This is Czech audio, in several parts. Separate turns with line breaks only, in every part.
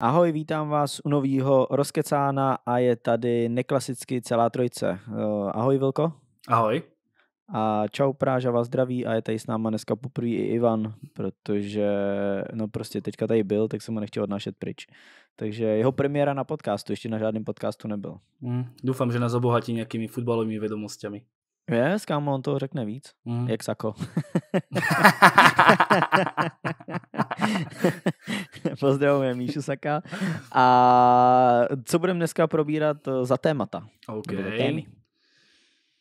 Ahoj, vítám vás u nového Rozkecána a je tady neklasicky celá trojice. Eh, ahoj Vilko. Ahoj. A čau Práža vás zdraví a je tady s náma dneska poprvé i Ivan, protože no prostě teďka tady byl, tak jsem ho nechtěl odnášet pryč. Takže jeho premiéra na podcastu, ještě na žádném podcastu nebyl. Mm, doufám, že nás obohatí nějakými fotbalovými vědomostmi. Yes, kam on to řekne víc. Mm. Jak Sako. Pozdravujeme Míšu Saka. A co budeme dneska probírat eh, za témata?
OK.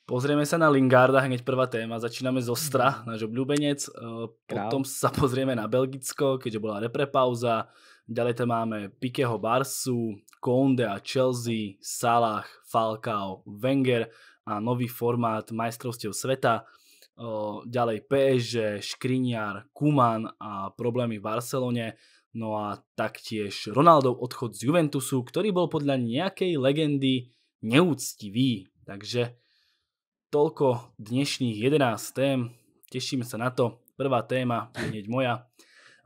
Pozrieme se na Lingarda, hned prvá téma. Začínáme z Ostra, mm. náš obľúbenec. Eh, Král. Potom se pozrieme na Belgicko, keďže byla reprepauza. Ďalej tam máme Pikeho Barsu, Konde a Chelsea, Salah, Falcao, Wenger a nový formát majstrovstiev sveta. Ďalej PSG, Škriniar, Kuman a problémy v Barcelone. No a taktiež Ronaldov odchod z Juventusu, ktorý bol podľa nejakej legendy neúctivý. Takže toľko dnešných 11 tém. Tešíme sa na to. Prvá téma je hneď moja.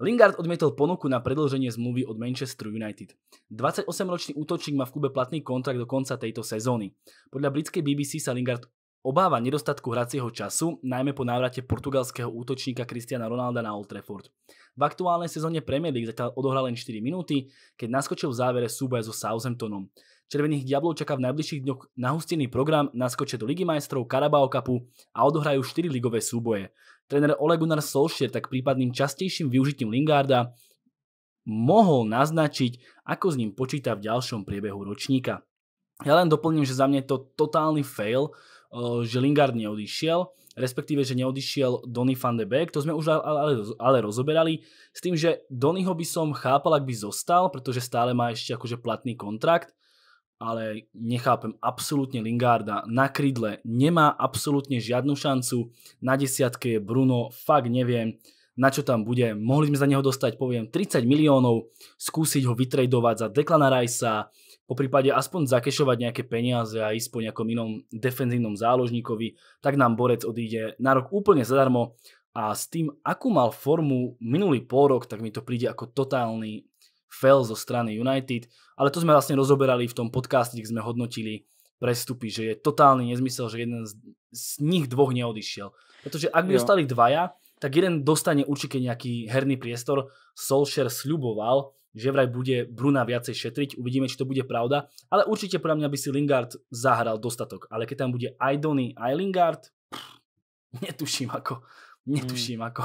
Lingard odmietol ponuku na predlženie zmluvy od Manchester United. 28-ročný útočník má v klube platný kontrakt do konca tejto sezóny. Podľa britskej BBC sa Lingard obáva nedostatku hracieho času, najmä po návrate portugalského útočníka Cristiana Ronalda na Old Trafford. V aktuálnej sezóne Premier League zatiaľ odohral len 4 minúty, keď naskočil v závere súboja so Southamptonom. Červených diablov čaká v najbližších dňoch nahustený program, naskočia do Ligy majstrov, Carabao Cupu a odohrajú 4 ligové súboje. Tréner Ole Gunnar Solskjaer tak prípadným častejším využitím Lingarda mohol naznačiť, ako s ním počíta v ďalšom priebehu ročníka. Ja len doplním, že za mňa je to totálny fail, eh, že Lingard neodišiel, respektíve, že neodišiel Donny van de Beek, to sme už ale, ale, rozoberali, s tým, že Donnyho by som chápal, ak by zostal, pretože stále má ešte akože platný kontrakt, ale nechápem absolútne Lingarda. Na krydle nemá absolútne žiadnu šancu. Na desiatke je Bruno, fakt neviem, na čo tam bude. Mohli sme za neho dostať, poviem, 30 miliónov, skúsiť ho vytredovať za Declana Rajsa, po prípade aspoň zakešovať nejaké peniaze a ísť po nejakom inom defenzívnom záložníkovi, tak nám Borec odíde na rok úplne zadarmo a s tým, akú mal formu minulý pôrok, tak mi to príde ako totálny fail zo strany United, ale to sme vlastne rozoberali v tom podcaste, kde sme hodnotili prestupy, že je totálny nezmysel, že jeden z, z nich dvoch neodišiel. Pretože ak by jo. dostali dvaja, tak jeden dostane určite nejaký herný priestor. Solskjaer sľuboval, že vraj bude Bruna viacej šetriť, uvidíme, či to bude pravda, ale určite podľa mňa by si Lingard zahral dostatok. Ale keď tam bude aj Donny, aj Lingard, pff, netuším ako,
netuším mm. ako.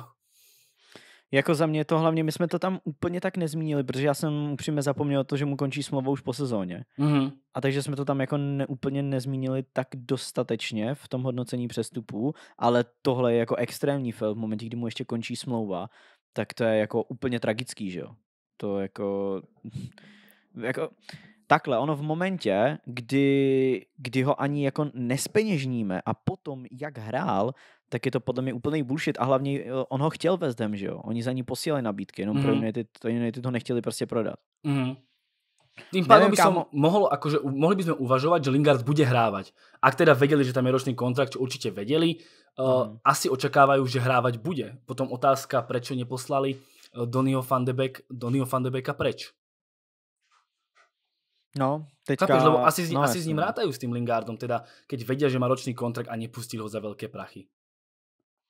Jako za mě to hlavně, my jsme to tam úplně tak nezmínili, protože já jsem upřímně zapomněl to, že mu končí smlouva už po sezóně. Mm-hmm. A takže jsme to tam jako ne, úplně nezmínili tak dostatečně v tom hodnocení přestupů, ale tohle je jako extrémní film v momentě, kdy mu ještě končí smlouva, tak to je jako úplně tragický, že jo? To jako... jako Takhle, ono v momentě, kdy, kdy ho ani jako nespeněžníme a potom, jak hrál, tak je to podle mě úplný bullshit a hlavně eh, on ho chtěl West Ham, že jo? Oni za ní posílali nabídky, jenom mm-hmm. pro mhm. United, to United ho nechtěli prostě prodat.
Mm-hmm. Tým pádom by som
mohol, akože, mohli by sme uvažovať, že Lingard
bude hrávať. Ak teda vedeli, že tam je ročný kontrakt, čo určite vedeli, uh, asi očakávajú, že hrávať bude. Potom otázka, prečo neposlali eh, Donio van de Beek, Donio van de Beeka preč.
No, teďka... Chápeš, lebo asi, no, asi no. s ním rátajú
s tým Lingardom, teda keď vedia, že má ročný kontrakt a nepustil ho za veľké prachy.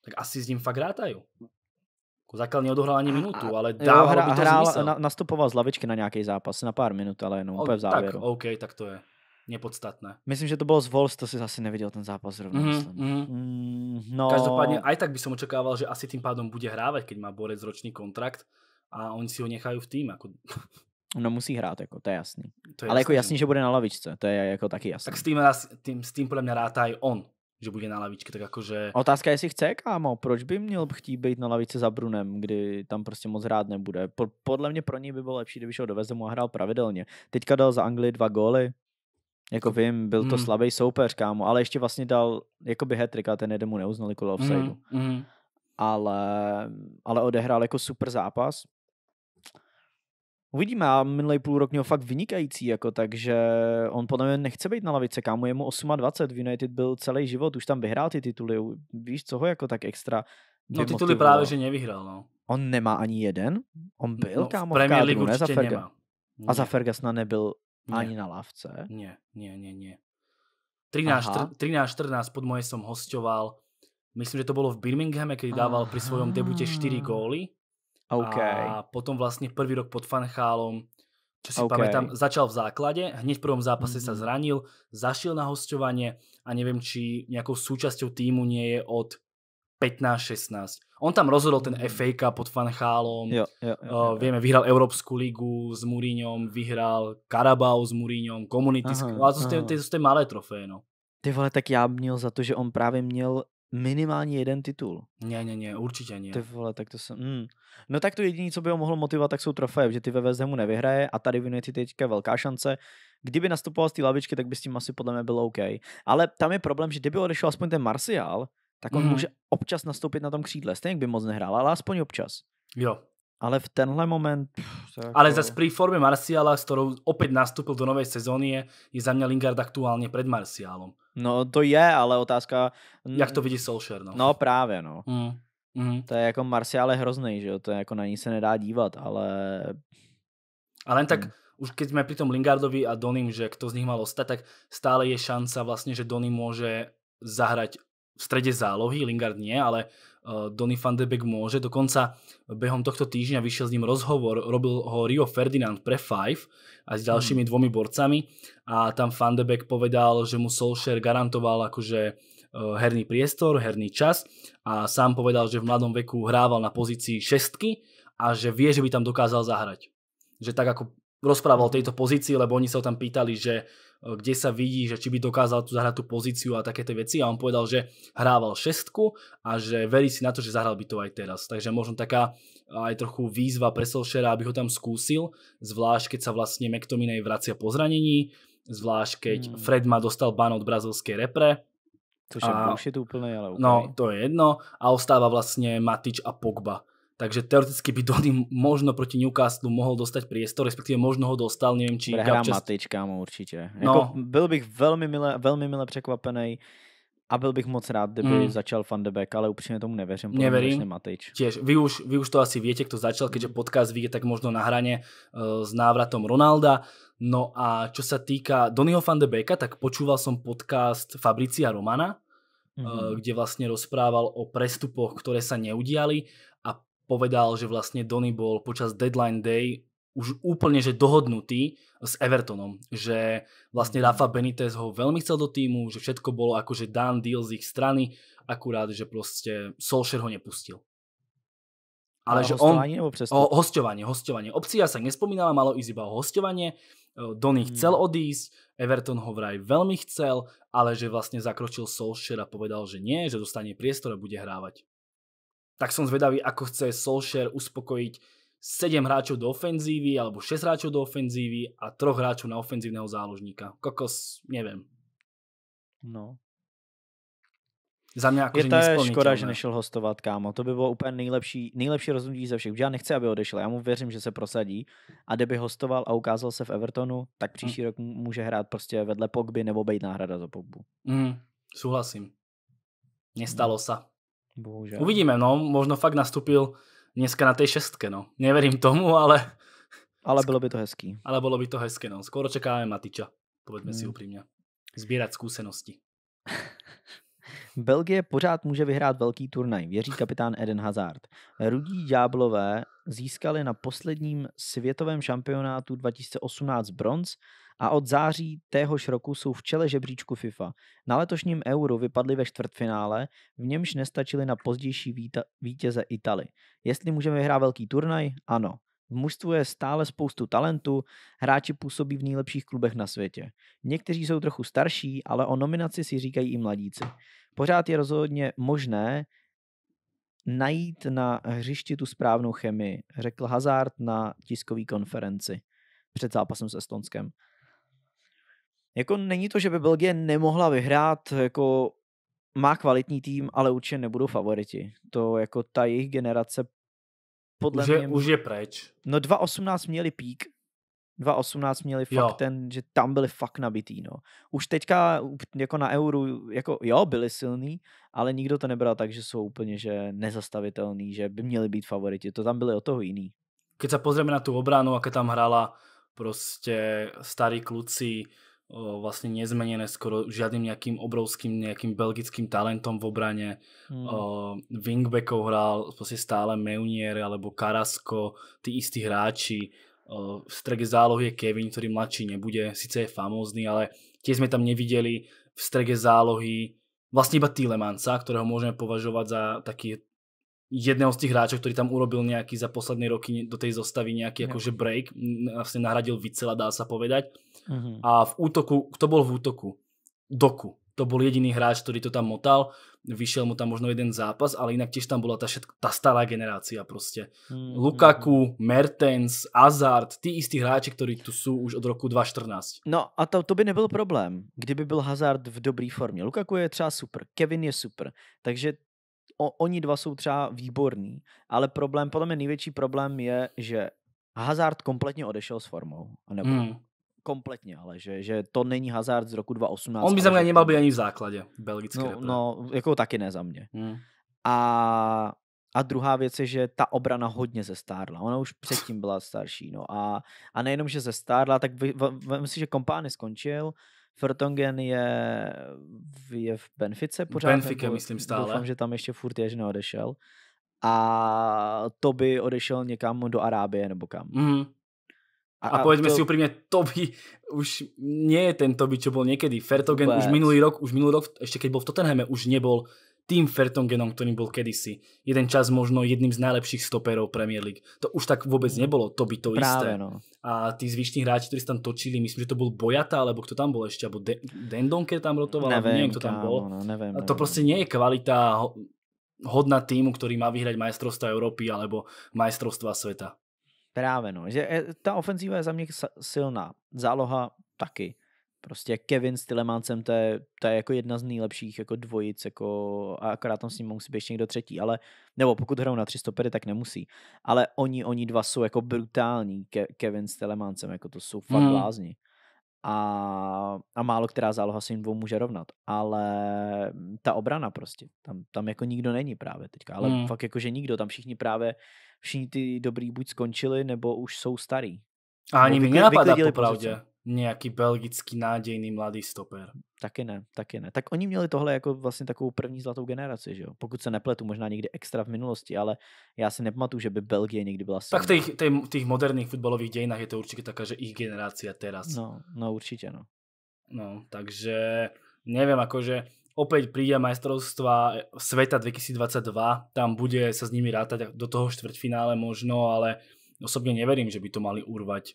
Tak asi s ním fakt rátajú. Zakal neodohral ani minutu, ale dávalo hra, by to zmysel. Na,
nastupoval z lavičky na nějaký zápas, na pár minut, ale jenom o, úplně v závěru. Tak,
OK, tak to je nepodstatné.
Myslím, že to bylo z Wolves, to si asi neviděl ten zápas zrovna. Mm-hmm. Mm, no... Každopádně
aj tak by som očakával, že asi tým pádom bude hrávat, keď má Borec ročný kontrakt a oni si ho nechají v tým. Ako...
No musí hrát, jako, to je jasný. To je Ale jasný, jako jasný, že bude na lavičce, to je jako taky jasný. Tak s
tým, tým, s tým podle mě rád i on, že bude na lavičce, tak jakože... Otázka je,
jestli chce, kámo, proč by měl chtít být na lavici za Brunem, kdy tam prostě moc hrát nebude. Po, podle mě pro něj by bylo lepší, kdyby šel do Vezemu a hrál pravidelně. Teďka dal za Anglii dva góly, jako, jako- vím, byl to mm. slabý soupeř, kámo, ale ještě vlastně dal jakoby hat a ten jeden mu neuznali kolo offside. Mm. Mm. Ale, ale odehrál jako super zápas Uvidíme, a minulý půl rok měl fakt vynikající, jako, takže on podle mě nechce být na lavice, kámo, je mu 28, v United byl celý život, už tam vyhrál ty tituly, víš, co ho jako tak extra No tituly motivovalo. právě, že nevyhrál, no. On nemá ani jeden? On byl, no, kámo, v, v kádru, ne za Ferga. Nemá. A za Fergasna nebyl ne. ani na lavce? Ne,
ne, ne, ne. 13-14 pod moje som hostoval. Myslím, že to bylo v Birminghame, kdy dával při svojom debute 4 góly Okay. A potom vlastne prvý rok pod Fanchálom, čo si okay. pamätám, začal v základe, hneď v prvom zápase mm-hmm. sa mhm. zranil, zašiel na hostovanie a neviem, či nejakou súčasťou týmu nie je od 15-16. On tam rozhodol ten mhm. FA Cup pod Fanchálom, jo, jo, jo, eh, jo. Uh, vieme, vyhral Európsku ligu s Mourinhom, vyhral Karabau s Mourinhom, Community, aha, to sú, ty, malé trofeje, no.
Ty vole, tak já měl za to, že on právě měl minimálně jeden titul. Ne, ne, ne, určitě ne. Ty vole, tak to jsem... Mm. No tak to jediné, co by ho mohlo motivovat, tak jsou trofeje, že ty ve West Hamu nevyhraje a tady v United teďka velká šance. Kdyby nastupoval z té lavičky, tak by s tím asi podle mě bylo OK. Ale tam je problém, že kdyby odešel aspoň ten Marcial, tak on mm. může občas nastoupit na tom křídle. Stejně by moc nehrál, ale aspoň občas. Jo. Ale v tenhle moment... Jako... Ale za
pri forme Marciala, s ktorou opäť nastúpil do novej sezóny, je za mňa Lingard aktuálne pred Marciálom.
No to je, ale otázka... Jak to vidí Solskjaer, no? No právě, no. Mm. Mm. To je jako Marciál je hrozný, že jo? To je jako na ní se nedá dívat, ale...
Ale len tak, mm. už keď sme pri tom Lingardovi a Donim, že kto z nich mal ostať, tak stále je šanca vlastne, že Donim môže zahrať v strede zálohy, Lingard nie, ale Eh, Donny van de Beek môže. Dokonca eh, behom tohto týždňa vyšiel s ním rozhovor, robil ho Rio Ferdinand pre Five a s ďalšími hmm. dvomi borcami a tam van de Beek povedal, že mu Solskjaer garantoval akože eh, herný priestor, herný čas a sám povedal, že v mladom veku hrával na pozícii šestky a že vie, že by tam dokázal zahrať. Že tak ako rozprával o tejto pozícii, lebo oni sa ho tam pýtali, že E, kde sa vidí, že či by dokázal tu zahrať tú pozíciu a také veci a on povedal, že hrával šestku a že verí si na to, že zahral by to aj teraz. Takže možno taká e, aj trochu výzva pre Solšera, aby ho tam skúsil, zvlášť keď sa vlastne McTominay vracia po zranení, zvlášť keď hmm. Fred ma dostal ban od brazilskej repre, Což je a, je to ale úplne. No, to je jedno. A ostáva vlastně Matič a Pogba. Takže teoreticky by Dody možno proti Newcastle mohol dostať
priestor, respektíve možno ho dostal, nevím, či... Prehrá Gabčas... Matič, mu určitě. No. Jako, byl bych velmi mile, velmi mile překvapený a byl bych moc rád, kdyby mm. začal Van de Beek, ale upřímně tomu nevěřím. Neverím. Matič. Tiež, vy, už, vy už to asi viete, kto začal, keďže podcast vyjde tak možno na hraně
uh, s návratom Ronalda. No a čo sa týka Donnyho Van de tak počúval som podcast Fabricia Romana, mm-hmm. kde vlastne rozprával o prestupoch, ktoré sa neudiali povedal, že vlastne Donny bol počas deadline day už úplne že dohodnutý s Evertonom, že vlastne mhm. Rafa Benitez ho veľmi chcel do týmu, že všetko bolo akože done deal z ich strany, akurát, že proste Solskjaer ho nepustil. Ale že on... o, hostovanie, hostovanie. Opcia sa nespomínala, malo ísť iba o hostovanie. E, Donny mhm. chcel odísť, Everton ho vraj veľmi chcel, ale že vlastne zakročil Solskjaer a povedal, že nie, že dostane priestor a bude hrávať tak som zvedavý, ako chce Solskjaer uspokojiť 7 hráčov do ofenzívy, alebo 6 hráčov do ofenzívy a 3 hráčov na ofenzívneho záložníka. Kokos, neviem.
No. Za mě jako, je to škoda, že nešiel hostovat, kámo. To by bylo úplně nejlepší, nejlepší rozhodnutí ze všech. Já nechci, aby odešel. Já mu věřím, že se prosadí. A kdyby hostoval a ukázal se v Evertonu, tak příští mm. rok může hrát prostě vedle Pogby nebo být náhrada za Pogbu.
Mm, souhlasím. Nestalo mm. se. Bohužel. Uvidíme, no, možno fakt nastupil dneska na té šestke, no. Neverím tomu, ale...
Ale bylo by to hezký.
Ale bylo by to hezké, no. Skoro čekáme Matiča, povedme hmm. si upřímně. Sbírat
zkušenosti. Belgie pořád může vyhrát velký turnaj, věří kapitán Eden Hazard. Rudí Ďáblové získali na posledním světovém šampionátu 2018 bronz a od září téhož roku jsou v čele žebříčku FIFA. Na letošním euru vypadli ve čtvrtfinále, v němž nestačili na pozdější vítěze Italy. Jestli můžeme vyhrát velký turnaj? Ano. V mužstvu je stále spoustu talentu, hráči působí v nejlepších klubech na světě. Někteří jsou trochu starší, ale o nominaci si říkají i mladíci. Pořád je rozhodně možné najít na hřišti tu správnou chemii, řekl Hazard na tiskové konferenci před zápasem s Estonskem. Jako není to, že by Belgie nemohla vyhrát, jako má kvalitní tým, ale určitě nebudou favoriti. To jako ta jejich generace podle už je, mě... Už je preč. No 2.18 měli pík, 2.18 měli fakt jo. ten, že tam byli fakt nabitý, no. Už teďka jako na euru, jako jo, byli silní, ale nikdo to nebral tak, že jsou úplně, že nezastavitelný, že by měli být favoriti, to tam byli o toho jiný. Když se pozrieme na tu obranu, aké tam
hrála prostě starí kluci, vlastne nezmenené skoro žiadnym nejakým obrovským nejakým belgickým talentom v obrane. Mm. Uh, wingbackov hral vlastne prostě stále Meunier alebo Karasko, tí istí hráči. Uh, v strege zálohy je Kevin, ktorý mladší nebude, síce je famózny, ale tie sme tam nevideli v strege zálohy vlastne iba Tilemansa, ktorého môžeme považovať za taký jedného z těch hráčov, ktorý tam urobil nejaký za posledné roky do tej zostavy nejaký akože break, vlastne nahradil Vicela, dá sa povedať. Mm-hmm. A v útoku, kto bol v útoku? Doku. To bol jediný hráč, ktorý to tam motal. Vyšiel mu tam možno jeden zápas, ale inak tiež tam bola tá, všetko, tá stará generácia proste.
Mm-hmm. Lukaku,
Mertens, Hazard, tí
istí hráči, ktorí tu sú už od roku 2014. No a to, to by nebyl problém, kdyby byl Hazard v dobrý formě. Lukaku je třeba super, Kevin je super, takže o, oni dva jsou třeba výborní, ale problém, podle mě největší problém je, že Hazard kompletně odešel s formou. Nebo hmm. kompletně, ale že, že to není Hazard z roku 2018. On by za mě nemal být ani v základě belgické. No, no jako taky ne za mě. Hmm. A a druhá věc je, že ta obrana hodně zestárla. Ona už předtím byla starší. No. A, a nejenom, že zestárla, tak myslím, že Kompány skončil, Vertonghen je v, je v Benfice pořád. Benfica, nebo, myslím stále. Doufám, že tam ještě furt je, že neodešel. A to by odešel někam do Arábie nebo kam. Mm. A, a povedzme to... si
úprimne, Toby už nie je ten Toby, čo bol niekedy. Fertogen Vůbec. už minulý rok, už minulý rok, ešte keď bol v Tottenhame, už nebol tým Fertongenom, ktorým bol kedysi. Jeden čas možno jedným z najlepších stoperov Premier League. To už tak vôbec mhm. nebolo, to by to Práve isté. No. A tí zvyšní hráči, ktorí tam točili, myslím, že to bol Bojata, alebo kto tam bol ešte, alebo De Dendonke tam rotoval, neviem, neviem kto tam bol.
No, neviem, neviem. to
proste nie je kvalita hodná týmu, ktorý
má vyhrať majstrovstva Európy alebo majstrovstva sveta. Právě no, že ta ofenzíva je za mňa silná, záloha taky Prostě Kevin s Tylemancem, to je, to je jako jedna z nejlepších jako dvojic, jako, a akorát tam s ním musí být někdo třetí, ale, nebo pokud hrajou na tři stopery, tak nemusí. Ale oni, oni dva jsou jako brutální, Ke, Kevin s Tylemancem, jako to jsou fakt hmm. A, a málo která záloha se jim dvou může rovnat. Ale ta obrana prostě, tam, tam jako nikdo není právě teďka, ale hmm. fakt jako, že nikdo, tam všichni právě, všichni ty dobrý buď skončili, nebo už jsou starý.
A ani mi nenapadá popravdě. Pozici
nějaký belgický nádějný mladý stoper. Taky ne, taky ne. Tak oni měli tohle jako vlastně takovou první zlatou generaci, že jo? Pokud se nepletu, možná někdy extra v minulosti, ale já si nepamatuju, že by Belgie někdy byla silná. Tak v těch, těch, těch moderních fotbalových dějinách
je to určitě taká, že jejich generace teraz. No, no určitě, no. No, takže nevím, jakože opět přijde majstrovstva světa 2022, tam bude se s nimi rátať do toho čtvrtfinále možno, ale osobně nevěřím, že by to mali urvať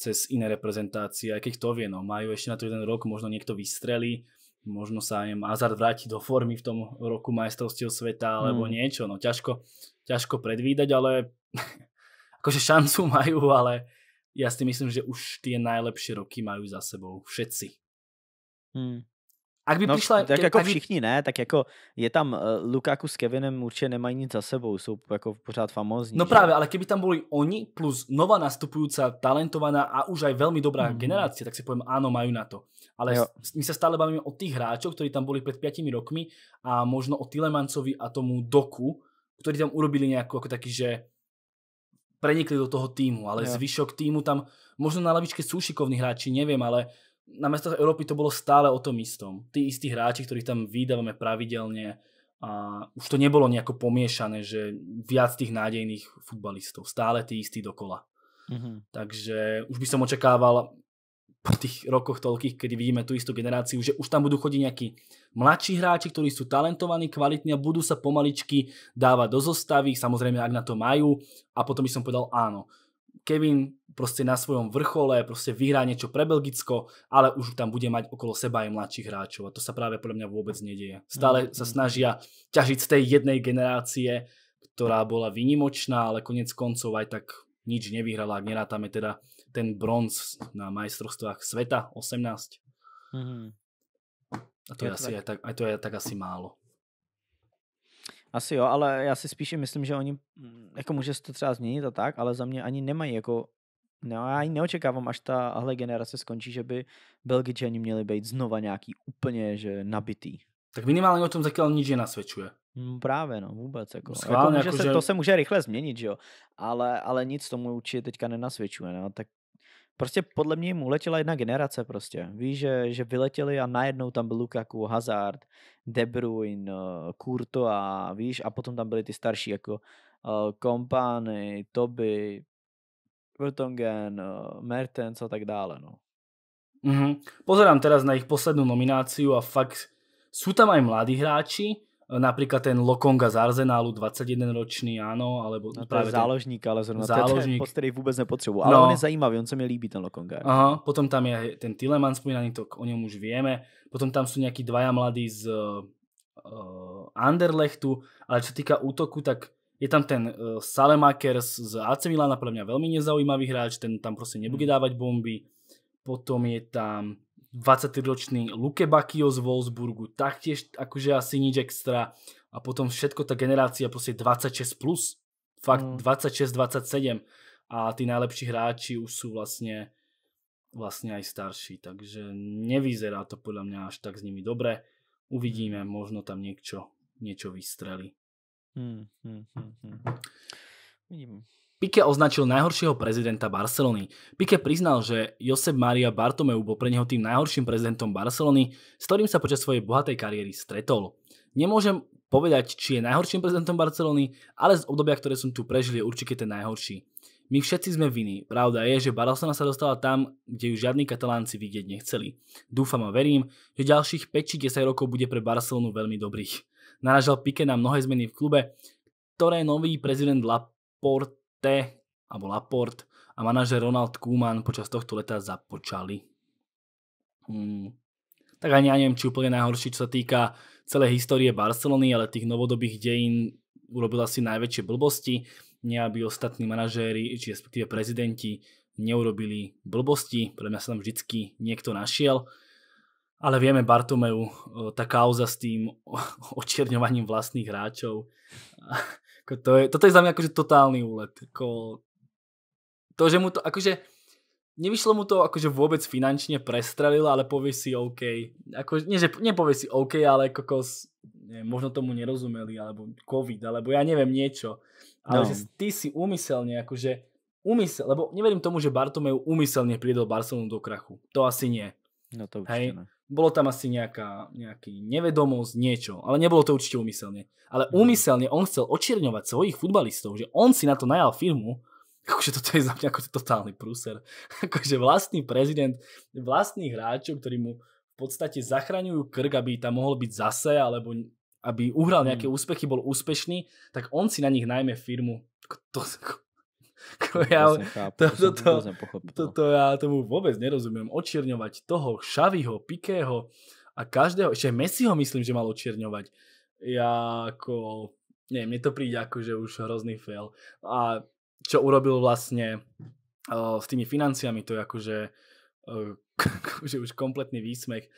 cez iné reprezentácie, aj keď to vie, no majú ešte na to jeden rok, možno niekto vystrelí, možno sa im Hazard vráti do formy v tom roku majstrovstiev sveta alebo hmm. niečo, no ťažko, ťažko predvídať, ale akože šancu majú, ale
ja si myslím, že už tie najlepšie roky majú za sebou všetci.
Hmm. A kdyby no, přišla... Tak jako kdyby... všichni
ne, tak jako je tam uh, Lukaku s Kevinem určitě nemají nic za sebou, jsou jako pořád famózní. No že? právě,
ale kdyby tam byli oni plus nova nastupující, talentovaná a už aj velmi dobrá mm. generace, tak si povím, ano, mají na to. Ale jo. my se stále bavíme o těch hráčoch, kteří tam byli před pětimi rokmi a možno o Tilemancovi a tomu Doku, kteří tam urobili nějakou jako taky, že prenikli do toho týmu, ale jo. zvyšok týmu tam, možno na lavičke jsou šikovní hráči, nevím, ale na mestách Európy to bolo stále o tom istom. Tí istí hráči, ktorých tam vydávame pravidelne, a už to nebolo nejako pomiešané, že viac tých nádejných futbalistov, stále tí istí dokola. Mm-hmm. Takže už by som očakával po tých rokoch toľkých, kedy vidíme tú istú generáciu, že už tam budú chodiť nejakí mladší hráči, ktorí sú talentovaní, kvalitní a budú sa pomaličky dávať do zostavy, samozrejme ak na to majú a potom by som povedal áno. Kevin proste na svojom vrchole, proste vyhrá niečo pre Belgicko, ale už tam bude mať okolo seba aj mladších hráčov a to sa práve podľa mňa vôbec nedieje. Stále mm, sa mm. snažia ťažiť z tej jednej generácie, ktorá bola výnimočná, ale konec koncov aj tak nič nevyhrala, ak nerátame teda ten bronz na majstrovstvách sveta 18.
Mm-hmm. A to je, je asi tak. Aj, tak, aj to je tak asi málo. Asi jo, ale já si spíš myslím, že oni, mm, jako může se to třeba změnit a tak, ale za mě ani nemají jako No, já ani neočekávám, až tahle generace skončí, že by Belgičani měli být znova nějaký úplně že nabitý. Tak minimálně o tom zatím nič nasvědčuje. No, právě, no, vůbec. Jako, Schválně, jako, jako že... se, to se může rychle změnit, že jo, ale, ale nic tomu určitě teďka nenasvědčuje, no, tak Prostě podle mě jim uletěla jedna generace prostě. Víš, že, že vyletěli a najednou tam byl Lukaku, Hazard, De Bruyne, Kurto eh, a víš, a potom tam byli ty starší jako eh, Kompany, uh, Toby, Vertonghen, uh, Mertens a tak dále, no. Mm-hmm. Pozerám teraz na jejich poslední nomináciu
a fakt jsou tam aj mladí hráči, napríklad ten Lokonga z Arsenálu,
21-ročný,
áno, alebo no, práve záložník, ale zrovna záložník. to
je ten, vůbec nepotřebuje. ale no. on je zajímavý, on se mi líbí ten Lokonga.
Aha, potom tam je ten Tileman spomínaný, to o něm už vieme, potom tam sú nejakí dvaja mladí z uh, Anderlechtu, ale čo týka útoku, tak je tam ten uh, eh, Salemakers z AC Milana, pre mňa veľmi nezaujímavý hráč, ten tam prostě nebude hmm. dávať bomby, potom je tam 23-ročný Luke Bakio z Wolfsburgu, taktiež akože asi nič extra. A potom všetko tá generácia proste 26+, plus. fakt mm. 26-27. A tí najlepší hráči už sú vlastne vlastne aj starší, takže nevyzerá to podľa mňa až tak s nimi dobre. Uvidíme, mm. možno tam niečo, niečo vystreli. Mm, hm, mm, hm, mm, hm, mm. Pique označil najhoršieho prezidenta Barcelony. Pique priznal, že Josep Maria Bartomeu bol pre neho tým najhorším prezidentom Barcelony, s ktorým sa počas svojej bohatej kariéry stretol. Nemôžem povedať, či je najhorším prezidentom Barcelony, ale z obdobia, ktoré som tu prežil, je určite ten najhorší. My všetci sme viny. Pravda je, že Barcelona sa dostala tam, kde ju žiadni katalánci vidieť nechceli. Dúfam a verím, že ďalších 5 či 10 rokov bude pre Barcelonu veľmi dobrých. Naražal Pique na mnohé zmeny v klube, ktoré nový prezident Laporte T alebo Laport a manažer Ronald Koeman počas tohto leta započali. Hmm. Tak ani ja neviem, či úplne najhorší, čo sa týka celé histórie Barcelony, ale tých novodobých dejín urobil asi najväčšie blbosti, nie aby ostatní manažéri, či respektíve prezidenti neurobili blbosti, pre mňa sa tam vždycky niekto našiel. Ale vieme Bartomeu, tá kauza s tým očierňovaním vlastných hráčov Ako to je, toto je za mě jakože totální úlet. Ako to, že mu to, akože, nevyšlo mu to akože vôbec finančne prestrelil, ale povie si OK. Ako, nie, že nepovie si OK, ale kokos, jako neviem, možno tomu nerozumeli, alebo COVID, alebo ja neviem niečo. Ale no. že ty si úmyselne, akože úmysel, lebo neverím tomu, že Bartomeu úmyselne priedol Barcelonu do krachu. To asi nie. No to určite Hej. Ne. Bolo tam asi nejaká, nejaký nevedomosť, niečo, ale nebolo to určite úmyselne. Ale mhm. úmyselne on chcel očierňovať svojich futbalistov, že on si na to najal firmu, akože toto je za mňa ako totálny prúser. Akože vlastný prezident vlastný hráčov, ktorý mu v podstate zachraňujú krk, aby tam mohol byť zase, alebo aby uhral nejaké mhm. úspechy, bol úspešný, tak on si na nich najmä firmu. to, to já, to, to, to, to, to, já tomu vůbec nerozumím. Očierňovať toho, šavího, Pikého a každého, ještě Messiho myslím, že mal očierňovať. Já jako, ne, mi to přijde jako, že už hrozný fail. A čo urobil vlastně uh, s tými financiami, to je akože uh, že už kompletný výsmech.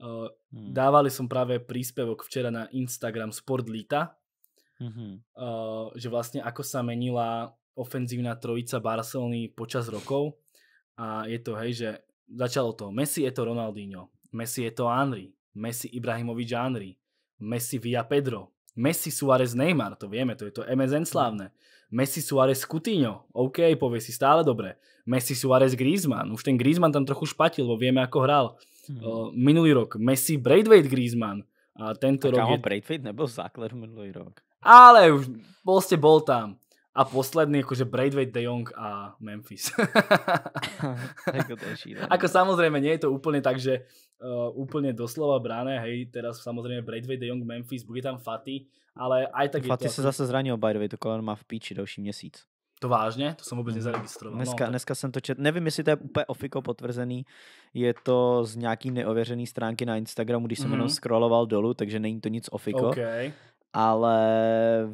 Uh, hmm. Dávali som právě príspevok včera na Instagram Sportlita, Uh mhm. -huh. uh, že vlastne ako sa menila ofenzívna trojica Barcelony počas rokov a je to, hej, že začalo to Messi, je to Ronaldinho, Messi je to Henry, Messi Ibrahimovič Henry, Messi Via Pedro, Messi Suárez Neymar, to vieme, to je to MSN slávne. Messi Suárez Coutinho, OK, povie si stále dobre. Messi Suárez Griezmann, už ten Griezmann tam trochu špatil, bo vieme ako hral. Mhm. minulý rok Messi Braidweight Griezmann, a tento tak rok... Kámo,
je... nebyl základ minulý rok.
Ale už bol ste bol tam. A posledný, akože Braidway, De Jong a Memphis.
Jako
no. Ako samozrejme, nie je to úplne tak, že uh, eh, úplne doslova brané, hej, teraz samozrejme Braidway, De Jong, Memphis, bude tam Faty, ale aj tak Fatty je to... se jako- zase
zranil, by the way, to koleno má v píči další měsíc. To vážně? To jsem vůbec mm. nezaregistroval. No, dneska, no, dneska jsem to čet, nevím, jestli to je úplně ofiko potvrzený, je to z nějaký neověřený stránky na Instagramu, když jsem mm-hmm. jenom mhm. scrolloval dolů, takže není to nic ofiko. Okay ale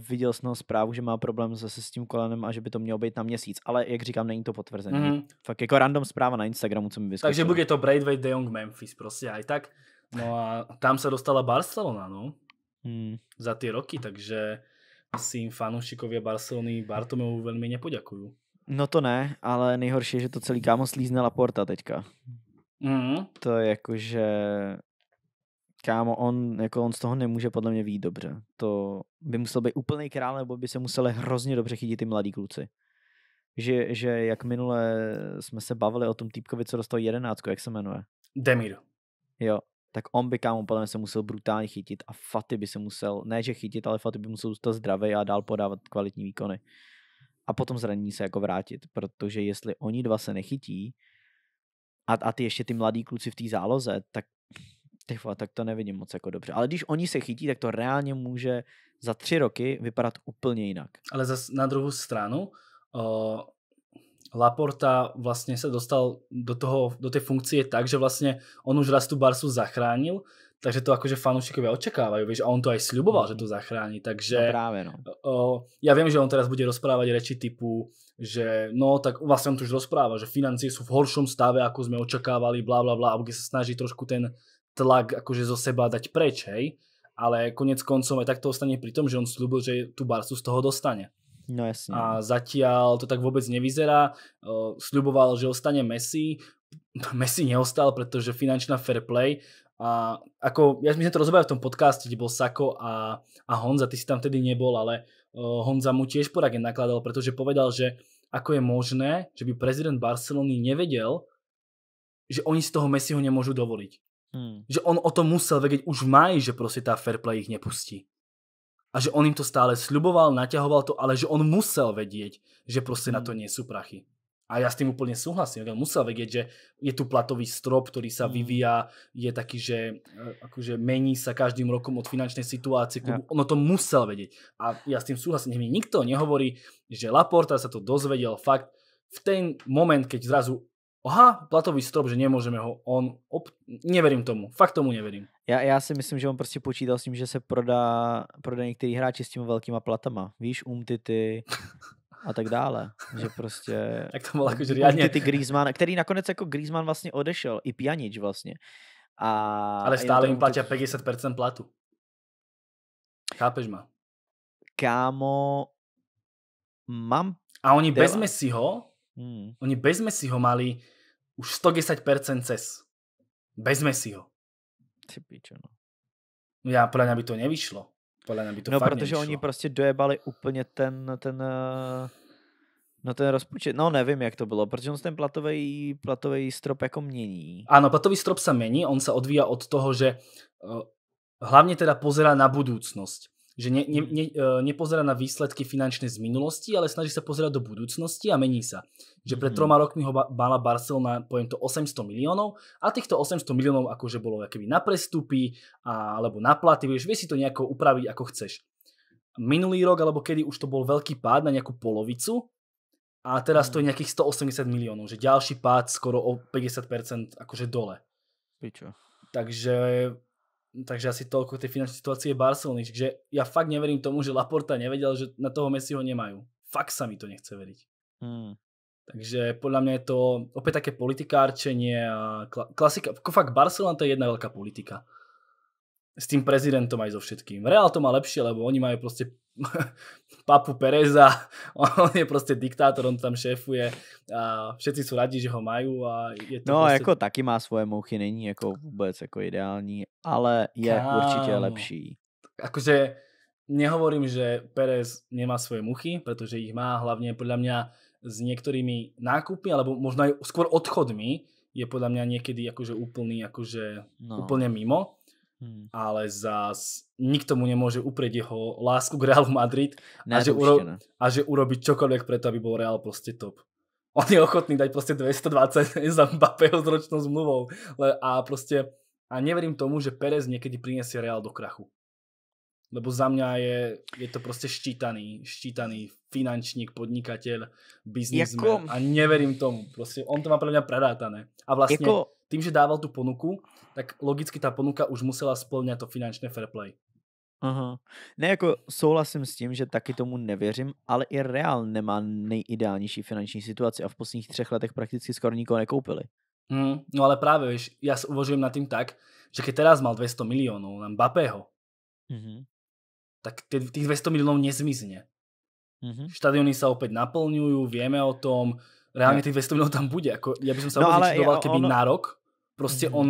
viděl jsem zprávu, že má problém zase s tím kolenem a že by to mělo být na měsíc. Ale jak říkám, není to potvrzené. Mm-hmm. Fakt jako random zpráva na Instagramu, co mi vyskočilo. Takže bude to
Braidway De Jong, Memphis prostě aj tak. No a tam se dostala Barcelona, no. Mm. Za ty roky, takže asi jim fanoušikově Barcelony Bartomeu velmi nepoděkuju.
No to ne, ale nejhorší je, že to celý kámo slízne Laporta teďka. Mm. To je jakože kámo, on, jako on z toho nemůže podle mě výjít dobře. To by musel být úplný král, nebo by se museli hrozně dobře chytit ty mladí kluci. Že, že jak minule jsme se bavili o tom týpkovi, co dostal jedenáctku, jak se jmenuje? Demir. Jo, tak on by kámo podle mě se musel brutálně chytit a Faty by se musel, ne že chytit, ale Faty by musel zůstat zdravý a dál podávat kvalitní výkony. A potom zranění se jako vrátit, protože jestli oni dva se nechytí a, a ty ještě ty mladí kluci v té záloze, tak ty tak to nevidím moc jako dobře. Ale když oni se chytí, tak to reálně může za tři roky vypadat úplně jinak.
Ale zas na druhou stranu, o, Laporta vlastně se dostal do, toho, do té funkcie tak, že vlastně on už raz tu Barsu zachránil, takže to jakože fanúšikovia očekávají, víš, a on to aj sluboval, mm. že to mhm. zachrání, takže... No právě, no. O, já vím, že on teraz bude rozprávat reči typu, že no, tak vlastně on to už rozpráva, že financie jsou v horšom stave, jako jsme očekávali, bla bla bla, a bude se snaží trošku ten tlak akože zo seba dať preč, hej? Ale konec koncov aj tak to ostane pri tom, že on slúbil, že tu Barsu z toho dostane. No jasne. A zatiaľ to tak vôbec nevyzerá. Sľuboval, že ostane Messi. Messi neostal, pretože finančná fair play. A ako, ja sme to rozoberali v tom podcaste, kde bol Sako a, a Honza, ty si tam vtedy nebol, ale Honza mu tiež poradne nakladal, pretože povedal, že ako je možné, že by prezident Barcelony nevedel, že oni z toho Messiho nemôžu dovoliť. Hmm. Že on o to musel vedieť už v máji, že proste tá fair play ich nepustí. A že on im to stále sľuboval, naťahoval to, ale že on musel vedieť, že proste hmm. na to hmm. nie sú prachy. A ja s tým úplne súhlasím. On musel vedieť, že je tu platový strop, ktorý sa hmm. vyvíja, je taký, že eh, akože mení sa každým rokom od finančnej situácie. Klubu. Ja. Ono to musel vedieť. A ja s tým súhlasím. mi nikto nehovorí, že Laporta sa to dozvedel fakt v ten moment, keď zrazu
aha, platový strop, že nemůžeme ho, on, op, neverím tomu, fakt tomu neverím. Já, já si myslím, že on prostě počítal s tím, že se prodá, prodá některý hráči s těmi velkýma platama, víš, umtity a tak dále, že prostě... Jak to bylo jako riadně. Umtity Griezmann, který nakonec jako Griezmann vlastně odešel, i Pjanič vlastně. A, Ale stále jim platí 50% platu. Chápeš ma? Kámo,
mám... A oni bez Messiho, Mm. Oni bez ho mali už 110% CES. Bez ho. Ty píče, no. Já, podle mě by to nevyšlo. Podle mě by to no, fakt protože nevyšlo. oni
prostě dojebali úplně ten, ten, eh, no ten rozpočet, no nevím, jak to bylo, protože on ten platový, platový strop jako mění. Ano, platový strop se mění, on se odvíja od toho, že eh,
hlavně teda pozera na budoucnost že ne, ne, hmm. ne, eh, nepozerá na výsledky finančné z minulosti, ale snaží sa pozerať do budúcnosti a mení sa. Že pred hmm. troma rokmi ho mala Barcelona, poviem to, 800 miliónov a týchto 800 miliónov akože bolo keby na prestupy a, alebo na platy, vieš, vieš si to nejako upraviť ako chceš. Minulý rok, alebo kedy už to bol veľký pád na nejakú polovicu a teraz hmm. to je nejakých 180 miliónov, že ďalší pád skoro o 50% akože dole. Pičo. Takže takže asi toľko tej finančnej situácie Barcelony. Takže ja fakt neverím tomu, že Laporta nevedel, že na toho Messiho nemajú. Fakt sa mi to nechce veriť. Hmm. Takže podľa mňa je to opäť také politikárčenie a klasika. Fakt Barcelona to je jedna veľká politika s tým prezidentom aj so všetkým. Real to má lepšie, lebo oni majú proste papu Pereza, on je prostě diktátor, on tam šéfuje a všetci sú radi, že ho majú. a je to No, prostě... jako
taky má svoje mouchy, není jako vôbec jako ideální, ale je Kámo. určitě lepší.
Akože nehovorím, že Perez nemá svoje muchy, protože jich má hlavně podľa mňa s některými nákupy, alebo aj skôr odchodmi, je podľa mňa někdy jakože úplný, jakože no. úplně mimo Hmm. ale zas nikto mu nemôže uprieť jeho lásku k Realu Madrid a že, uro- a že urobiť čokoľvek preto, aby bol Real proste top. On je ochotný dať proste 220 za Mbappého s ročnou zmluvou a proste a neverím tomu, že Perez niekedy priniesie Real do krachu. Lebo za mňa je, je to proste ščítaný, ščítaný finančník, podnikateľ, jako- biznismen. Jako... A neverím tomu. Proste on to má pre mňa prerátané. A vlastne... Jako tým, že dával tu ponuku, tak logicky ta ponuka už musela splňat to finančné fair play.
Aha. Ne, jako souhlasím s tím, že taky tomu nevěřím, ale i Real nemá nejideálnější finanční situaci a v posledních třech letech prakticky skoro nikoho nekoupili.
Hmm, no ale právě, víš, já se uvažujem nad tím tak, že když teraz mal 200 milionů na Mbappého, mm-hmm. tak těch 200 milionů nezmizne. Mm-hmm. Štadiony se opět naplňují, víme o tom, reálně těch 200 milionů tam bude. Jako, já bych se no, ale, ale keby ono... na rok Proste mm-hmm. on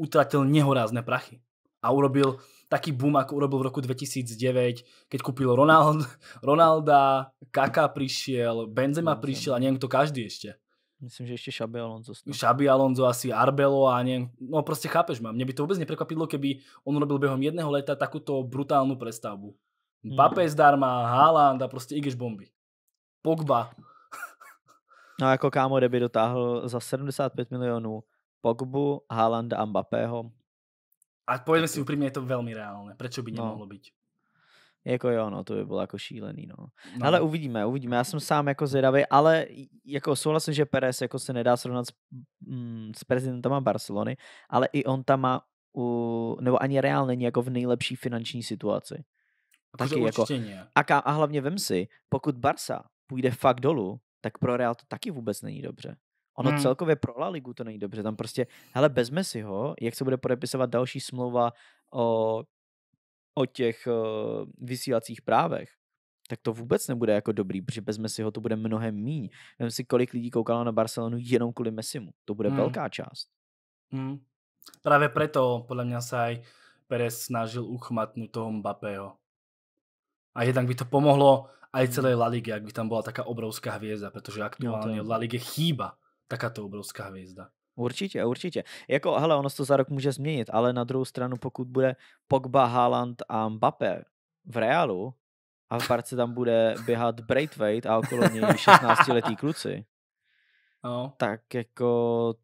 utratil nehorázne prachy. A urobil taký boom, ako urobil v roku 2009, keď kúpil Ronald, Ronalda, Kaka prišiel, Benzema Myslím. prišiel a neviem kto každý ešte. Myslím, že ešte Šabi Alonso. Stále. Šabi Alonso, asi Arbelo a neviem. No proste chápeš ma. Mne by to vôbec neprekvapilo, keby on urobil behom jedného leta takúto brutálnu prestavbu. Mhm. Mbappé hmm. zdarma, Haaland a proste ideš bomby. Pogba.
No jako kámo, by dotáhl za 75 milionů Pogbu, Haaland a Mbappého.
A povedme si úprimne, je to veľmi reálne. Prečo by no. nemohlo no. byť?
Jako jo, no, to by bylo jako šílený, no. no. Ale uvidíme, uvidíme. Já jsem sám jako zvědavý, ale jako souhlasím, že Perez jako se nedá srovnat s, mm, s prezidentama Barcelony, ale i on tam má, u, nebo ani Real není jako v nejlepší finanční situaci. Taky jako, a, a, a hlavně vem si, pokud Barsa půjde fakt dolů, tak pro Real to taky vůbec není dobře. Ono hmm. celkově pro La Ligu to není dobře. Tam prostě, hele, bezme si ho, jak se bude podepisovat další smlouva o, o těch o, eh, vysílacích právech, tak to vůbec nebude jako dobrý, protože bezme si ho, to bude mnohem míň. Vem si, kolik lidí koukalo na Barcelonu jenom kvůli Messimu. To bude hmm. velká část.
Hmm. Právě proto podle mě se aj Perez snažil uchmatnout toho Mbappého. A jednak by to pomohlo aj hmm. celé La Ligue, ak by tam bola taká obrovská hviezda, pretože aktuálne no, La Lige chýba taká to
obrovská hvězda. Určitě, určitě. Jako, hele, ono se to za rok může změnit, ale na druhou stranu, pokud bude Pogba, Haaland a Mbappé v Realu a v parce tam bude běhat Braithwaite a okolo něj 16-letí kluci, no. tak jako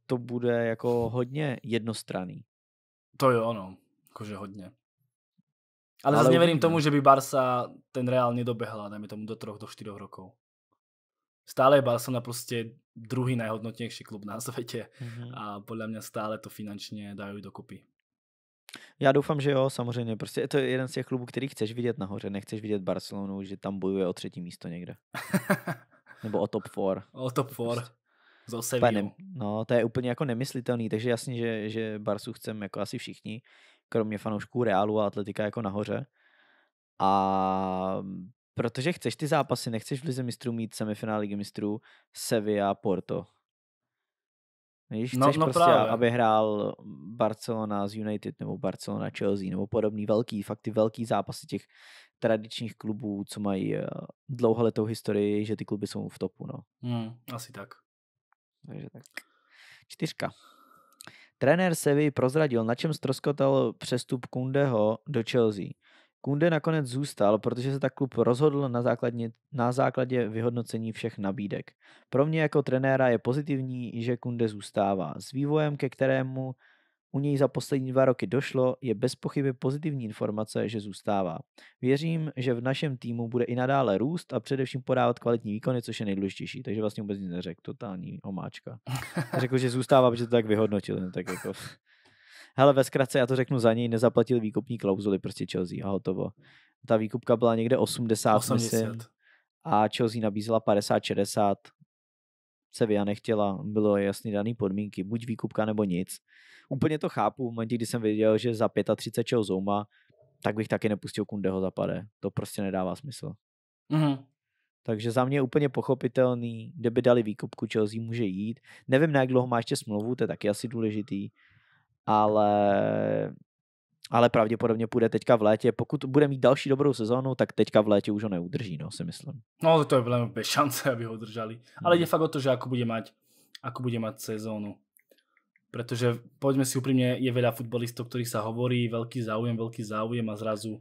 to bude jako hodně jednostranný. To jo, ono, jakože hodně. Ale, ale zase nevěřím tomu,
že by Barsa ten Real nedobehla, dajme tomu do troch, do čtyřoch rokov stále je Barcelona prostě druhý nejhodnotnější klub na světě mm-hmm. a podle mě stále to finančně dají dokopy.
Já doufám, že jo, samozřejmě. Prostě je to jeden z těch klubů, který chceš vidět nahoře. Nechceš vidět Barcelonu, že tam bojuje o třetí místo někde. Nebo o top 4.
O top 4. Zase prostě S
No, to je úplně jako nemyslitelný, takže jasně, že, že Barsu chceme jako asi všichni, kromě fanoušků Realu a Atletika jako nahoře. A Protože chceš ty zápasy, nechceš v Lize mistrů mít semifinále Ligy mistrů Sevilla Porto. Víš, no, chceš no, no prostě, právě. aby hrál Barcelona z United nebo Barcelona Chelsea nebo podobný velký, fakt ty velký zápasy těch tradičních klubů, co mají eh, dlouholetou historii, že ty kluby jsou v topu, no.
Hmm, asi tak.
Takže tak. Čtyřka. Trenér Sevy prozradil, na čem stroskotal přestup Kundeho do Chelsea. Kunde nakonec zůstal, protože se tak klub rozhodl na, základně, na základě vyhodnocení všech nabídek. Pro mě jako trenéra je pozitivní, že Kunde zůstává. S vývojem, ke kterému u něj za poslední dva roky došlo, je bez pochyby pozitivní informace, že zůstává. Věřím, že v našem týmu bude i nadále růst a především podávat kvalitní výkony, což je nejdůležitější. Takže vlastně vůbec nic neřekl, totální omáčka. Řekl, že zůstává, protože to tak vyhodnotil. Tak jako... Hele, ve zkratce, já to řeknu za něj, nezaplatil výkupní klauzuly prostě Chelsea a hotovo. Ta výkupka byla někde 80, 80. myslím. A Chelsea nabízela 50-60. Sevilla nechtěla, bylo jasný daný podmínky, buď výkupka nebo nic. Úplně to chápu, v momentě, kdy jsem věděl, že za 35 čeho má, tak bych taky nepustil Kundeho za pade. To prostě nedává smysl. Mm-hmm. Takže za mě je úplně pochopitelný, kdyby dali výkupku, Chelsea může jít. Nevím, na jak dlouho má ještě smlouvu, to je taky asi důležitý ale, ale pravděpodobně půjde teďka v létě. Pokud bude mít další dobrou sezónu, tak teďka v létě už ho neudrží, no, si myslím.
No, to je velmi bez šance, aby ho udržali. Ale jde hmm. fakt o to, že ako bude mať, ako bude mať sezónu. Protože pojďme si úprimne, je veľa futbalistov, ktorých sa hovorí, velký záujem, velký záujem a zrazu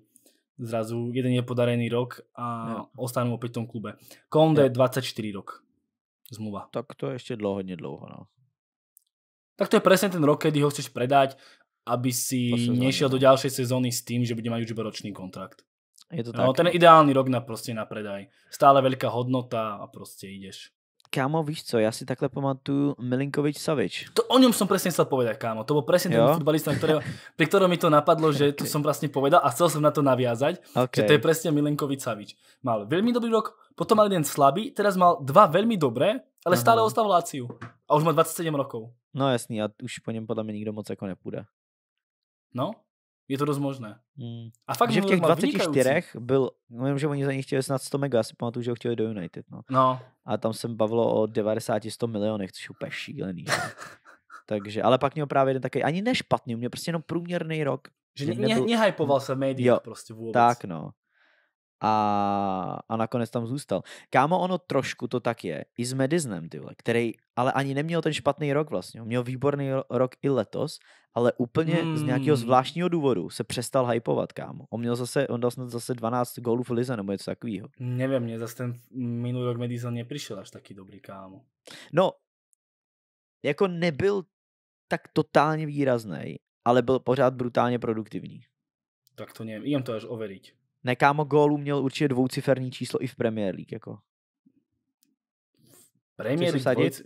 zrazu jeden je podarený rok a no. ostanú opäť v tom klube. Konde no. 24 rok zmluva. Tak to je ešte dlouho, dlouho, no. Tak to je presne ten rok, kedy ho chceš predať, aby si sezóne, nešiel do ďalšej
sezóny s tým, že bude mať už iba ročný kontrakt. Je to no, tak. No, ten
ideálny rok na proste na predaj.
Stále veľká hodnota a proste ideš. Kámo, víš co, já si takhle pamatuju Milinkovič Savič.
To o ňom som přesně chcel povedať, kámo. To bol přesně ten futbalista, pri ktorom mi to napadlo, že okay. to som vlastne povedal a chcel som na to naviazať, okay. že to je přesně Milinkovič Savič. Mal velmi dobrý rok, potom mal jeden slabý, teraz mal dva velmi dobré, ale stále ostal Láciu. A už má 27 rokov.
No jasný, a už po něm podle mě nikdo moc jako nepůjde. No, je
to dost možné. Hmm. A fakt, že v těch 24
byl, no že oni za něj chtěli snad 100 mega, si pamatuju, že ho chtěli do United. No. no. A tam se bavilo o 90-100 milionech, což je úplně šílený. No. Takže, ale pak měl právě jeden takový, ani nešpatný, měl prostě jenom průměrný rok. Že ne, nehypoval hm. se média jo, prostě vůbec. Tak no a, a nakonec tam zůstal. Kámo, ono trošku to tak je. I s Mediznanem, ty vole, který ale ani neměl ten špatný rok vlastně. Měl výborný rok i letos, ale úplně hmm. z nějakého hmm. zvláštního důvodu se přestal hypovat, kámo. On měl zase, on dal snad zase 12 gólů v lize nebo něco takového.
Nevím, mě zase ten minulý rok Medizan nepřišel až taky dobrý, kámo.
No, jako nebyl tak totálně výrazný, ale byl pořád brutálně produktivní.
Tak to nevím, jen to až overiť.
Nekámo gólů měl určitě dvouciferní číslo i v Premier League. Jako.
Premier League? Vsadit?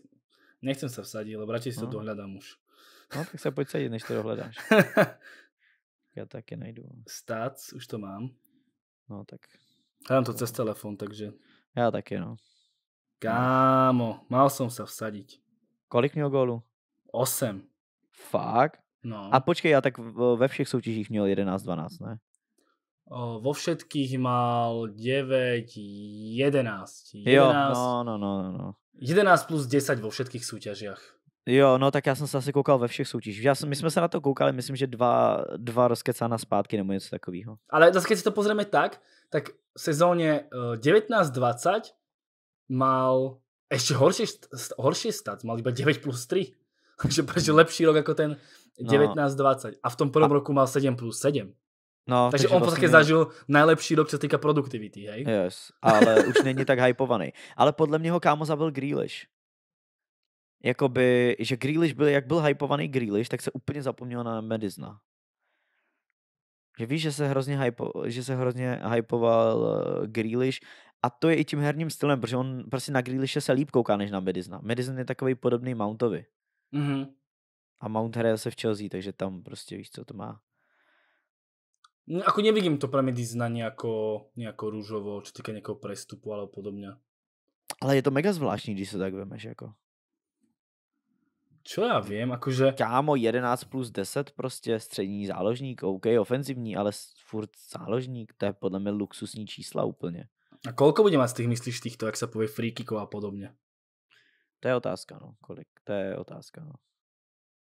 Nechcem se vsadit, ale radši si no. to dohledám už. No, tak se pojď sadit, než to dohledáš. Já taky najdu. Stats, už to mám. No, tak. Já mám to cez telefon, takže... Já taky, no. Kámo, mal jsem se vsadit. Kolik měl gólu?
Osm. Fakt? No. A počkej, já tak ve všech soutěžích měl 11-12, ne?
vo všetkých mal 9, 11. 11 jo, no, no, no, no. 11 plus 10 vo všetkých súťažiach.
Jo, no tak já jsem se asi koukal ve všech soutěžích. Já jsem, my jsme se na to koukali, myslím, že dva, dva rozkecána zpátky nebo něco takového.
Ale zase, když si to pozrieme tak, tak v sezóně 19-20 mal ještě horší, horší stat, mal iba 9 plus 3. Takže lepší rok jako ten 19-20. A v tom prvom no. roku mal 7 plus 7. No, takže, takže on vlastně zažil
nejlepší rok, co se týká produktivity, hej? Yes, ale už není tak hypovaný. Ale podle mě ho kámo zabil Grealish. Jakoby, že Grealish byl, jak byl hypovaný Grealish, tak se úplně zapomněl na Medizna. Že víš, že se hrozně, hypo, že se hrozně hypoval uh, Grealish a to je i tím herním stylem, protože on prostě na Grealishe se líp kouká než na Medizna. Medizin je takový podobný Mountovi. Mm-hmm. A Mount hraje se v Chelsea, takže tam prostě víš, co to má.
Ako nevidím to pre Medizna nejako, nejako rúžovo, čo týka nejakého prestupu alebo
podobne. Ale je to mega zvláštní, když se tak vemeš jako. Čo já vím, akože... Kámo, 11 plus 10 prostě střední záložník, OK, ofenzivní, ale furt záložník, to je podľa mňa luxusní čísla úplně. A kolko bude mít z těch,
myslíš, týchto, jak se povie, free kickov a podobně? To je otázka, no, kolik, to je otázka, no.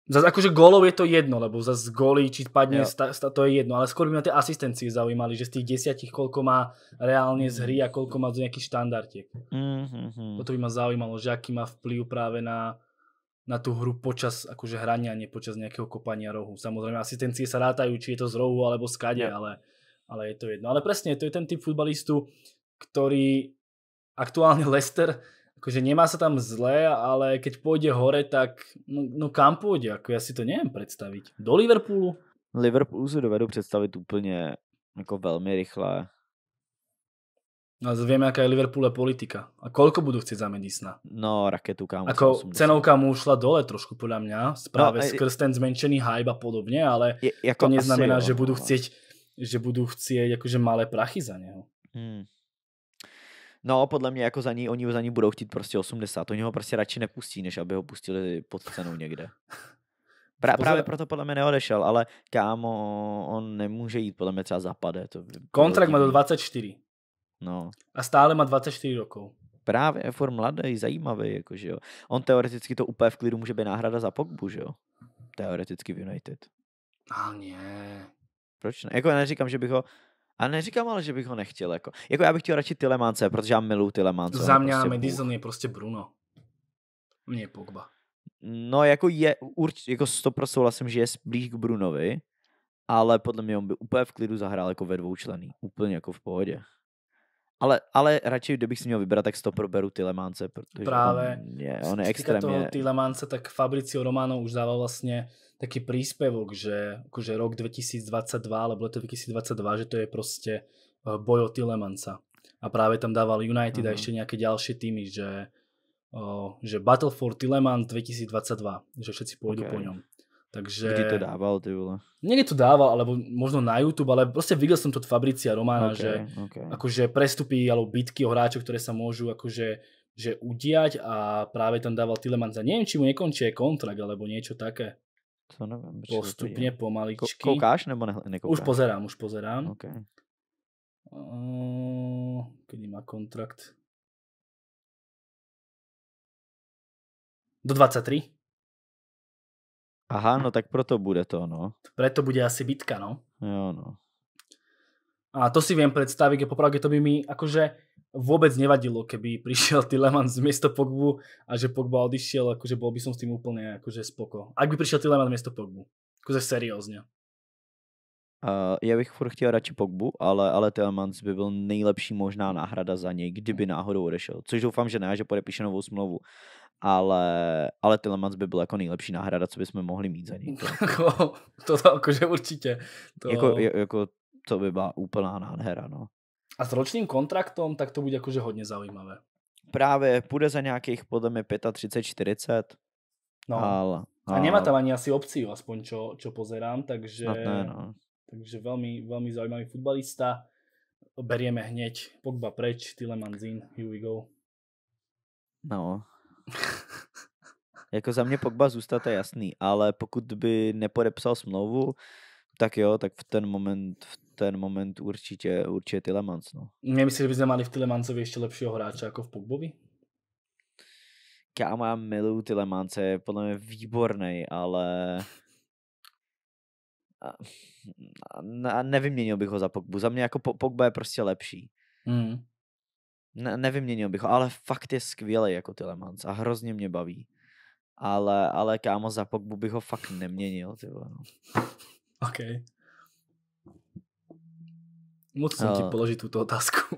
Zase akože gólov je to jedno, lebo zase góly, či padne, sta, sta, to je jedno, ale skôr by ma tie asistencie zaujímali, že z tých desiatich koľko má reálne z mhm. hry a koľko má z nejakých štandardiek.
Mm-hmm.
Toto by ma zaujímalo, že aký má vplyv práve na, na tú hru počas akože hrania, nie počas nejakého kopania rohu. Samozrejme, asistencie sa rátajú, či je to z rohu alebo z kade, yeah. ale, ale je to jedno. Ale presne, to je ten typ futbalistu, ktorý aktuálne Lester akože nemá sa tam zle, ale keď pôjde hore, tak no, no kam pôjde? Ako ja si to neviem predstaviť.
Do Liverpoolu? Liverpoolu si dovedu představit úplně jako velmi rychle. No vieme, aká je Liverpoole
politika. A koľko budú chcieť za Medisna?
No, raketu kam. Ako
80. cenovka mu ušla dole trošku, podľa mňa. Správe no, skrz ten zmenšený hype a podobne, ale je, jako to neznamená, asi, že budú no, chcieť že budú chcieť akože malé prachy za neho.
Hmm.
No, podle mě jako za ní, oni za ní budou chtít prostě 80. Oni ho prostě radši nepustí, než aby ho pustili pod cenou někde. Pra, právě proto podle mě neodešel, ale kámo, on nemůže jít podle mě třeba zapadé. To Kontrakt má do 24. No. A stále má
24 rokov.
Právě, je furt mladý, zajímavý, jako, že jo. On teoreticky to úplně v klidu může být náhrada za Pogbu, že jo. Teoreticky v United. A ne. Proč ne? Jako já neříkám, že bych ho a neříkám ale, že bych ho nechtěl. Jako, jako já bych chtěl radši Tylemance, protože já miluji Tylemance. Za mě prostě Madison
je prostě Bruno. Mně je Pogba.
No jako je, urč, jako 100% souhlasím, že je blíž k Brunovi, ale podle mě on by úplně v klidu zahrál jako ve dvou Úplně jako v pohodě. Ale, ale radši, kdybych si měl vybrat, tak to proberu Tylemánce, protože Právě. on je, on je extrémně...
toho tak Fabricio Romano už dával vlastně taký príspevok, že akože rok 2022, alebo leto 2022, že to je proste eh, boj o Tilemanca. A práve tam dával United uh-huh. a mhm. ešte nejaké ďalšie týmy, že, eh, že Battle for Tileman 2022, že všetci pôjdu okay. po ňom. Takže... Kdy to dával, ty vole? Někdy to dával, alebo možno na YouTube, ale prostě viděl jsem to od Fabricia Romana, okay, že okay. akože prestupy alebo bitky o hráčov, které se môžu akože že udiať a právě tam dával Tilemans a nevím, či mu nekončí kontrakt alebo niečo také. To nevím, Postupně, to pomaličky. Ko koukáš nebo ne nekoukáš? Už pozerám, už
pozerám. Okay. Uh, má kontrakt? Do 23. Aha, no tak proto bude to, no. Preto bude asi bitka, no. Jo,
no.
A to si viem predstaviť, že popravde to by mi akože vôbec nevadilo, keby prišiel Tileman z miesto Pogbu a že Pogba odišiel, akože bol by som s tým úplne akože spoko. Ak by prišiel Tileman z miesto Pogbu, akože seriózne.
Uh, já bych furt chtiel radši Pogbu, ale, ale Tillmans by byl nejlepší možná náhrada za něj, kdyby náhodou odešel. Což doufám, že ne, že podepíše novú smlouvu ale, ale Telemans by byl jako nejlepší náhrada, co bychom mohli mít za něj. to, jako, to, to jakože určitě. To... Jako, jako, to by byla úplná nádhera, no.
A s ročným kontraktom, tak to bude jakože hodně zajímavé.
Právě, půjde za nějakých podle mě 35-40. No. Ale, ale... A nemá tam
ani asi opcí, aspoň čo, čo pozerám, takže, ne, no. takže velmi, velmi zajímavý futbalista. Berieme hneď Pogba preč, Tilemanzin, here we go.
No, jako za mě Pogba zůstat je jasný, ale pokud by nepodepsal smlouvu, tak jo, tak v ten moment, v ten moment určitě, určitě Tilemans. No.
Nemyslíš, že bychom měli v Tillemansovi ještě lepšího hráče jako v Pogbovi?
Kámo, já miluju Tilemance, je podle mě výborný, ale... A, a nevyměnil bych ho za Pogbu. Za mě jako Pogba je prostě lepší. Mm ne, nevyměnil bych ho, ale fakt je skvělý jako Tilemans a hrozně mě baví. Ale, ale kámo, za Pogbu bych ho fakt neměnil, ty vole. No.
OK. Moc jsem ti eh. položit
tuto otázku.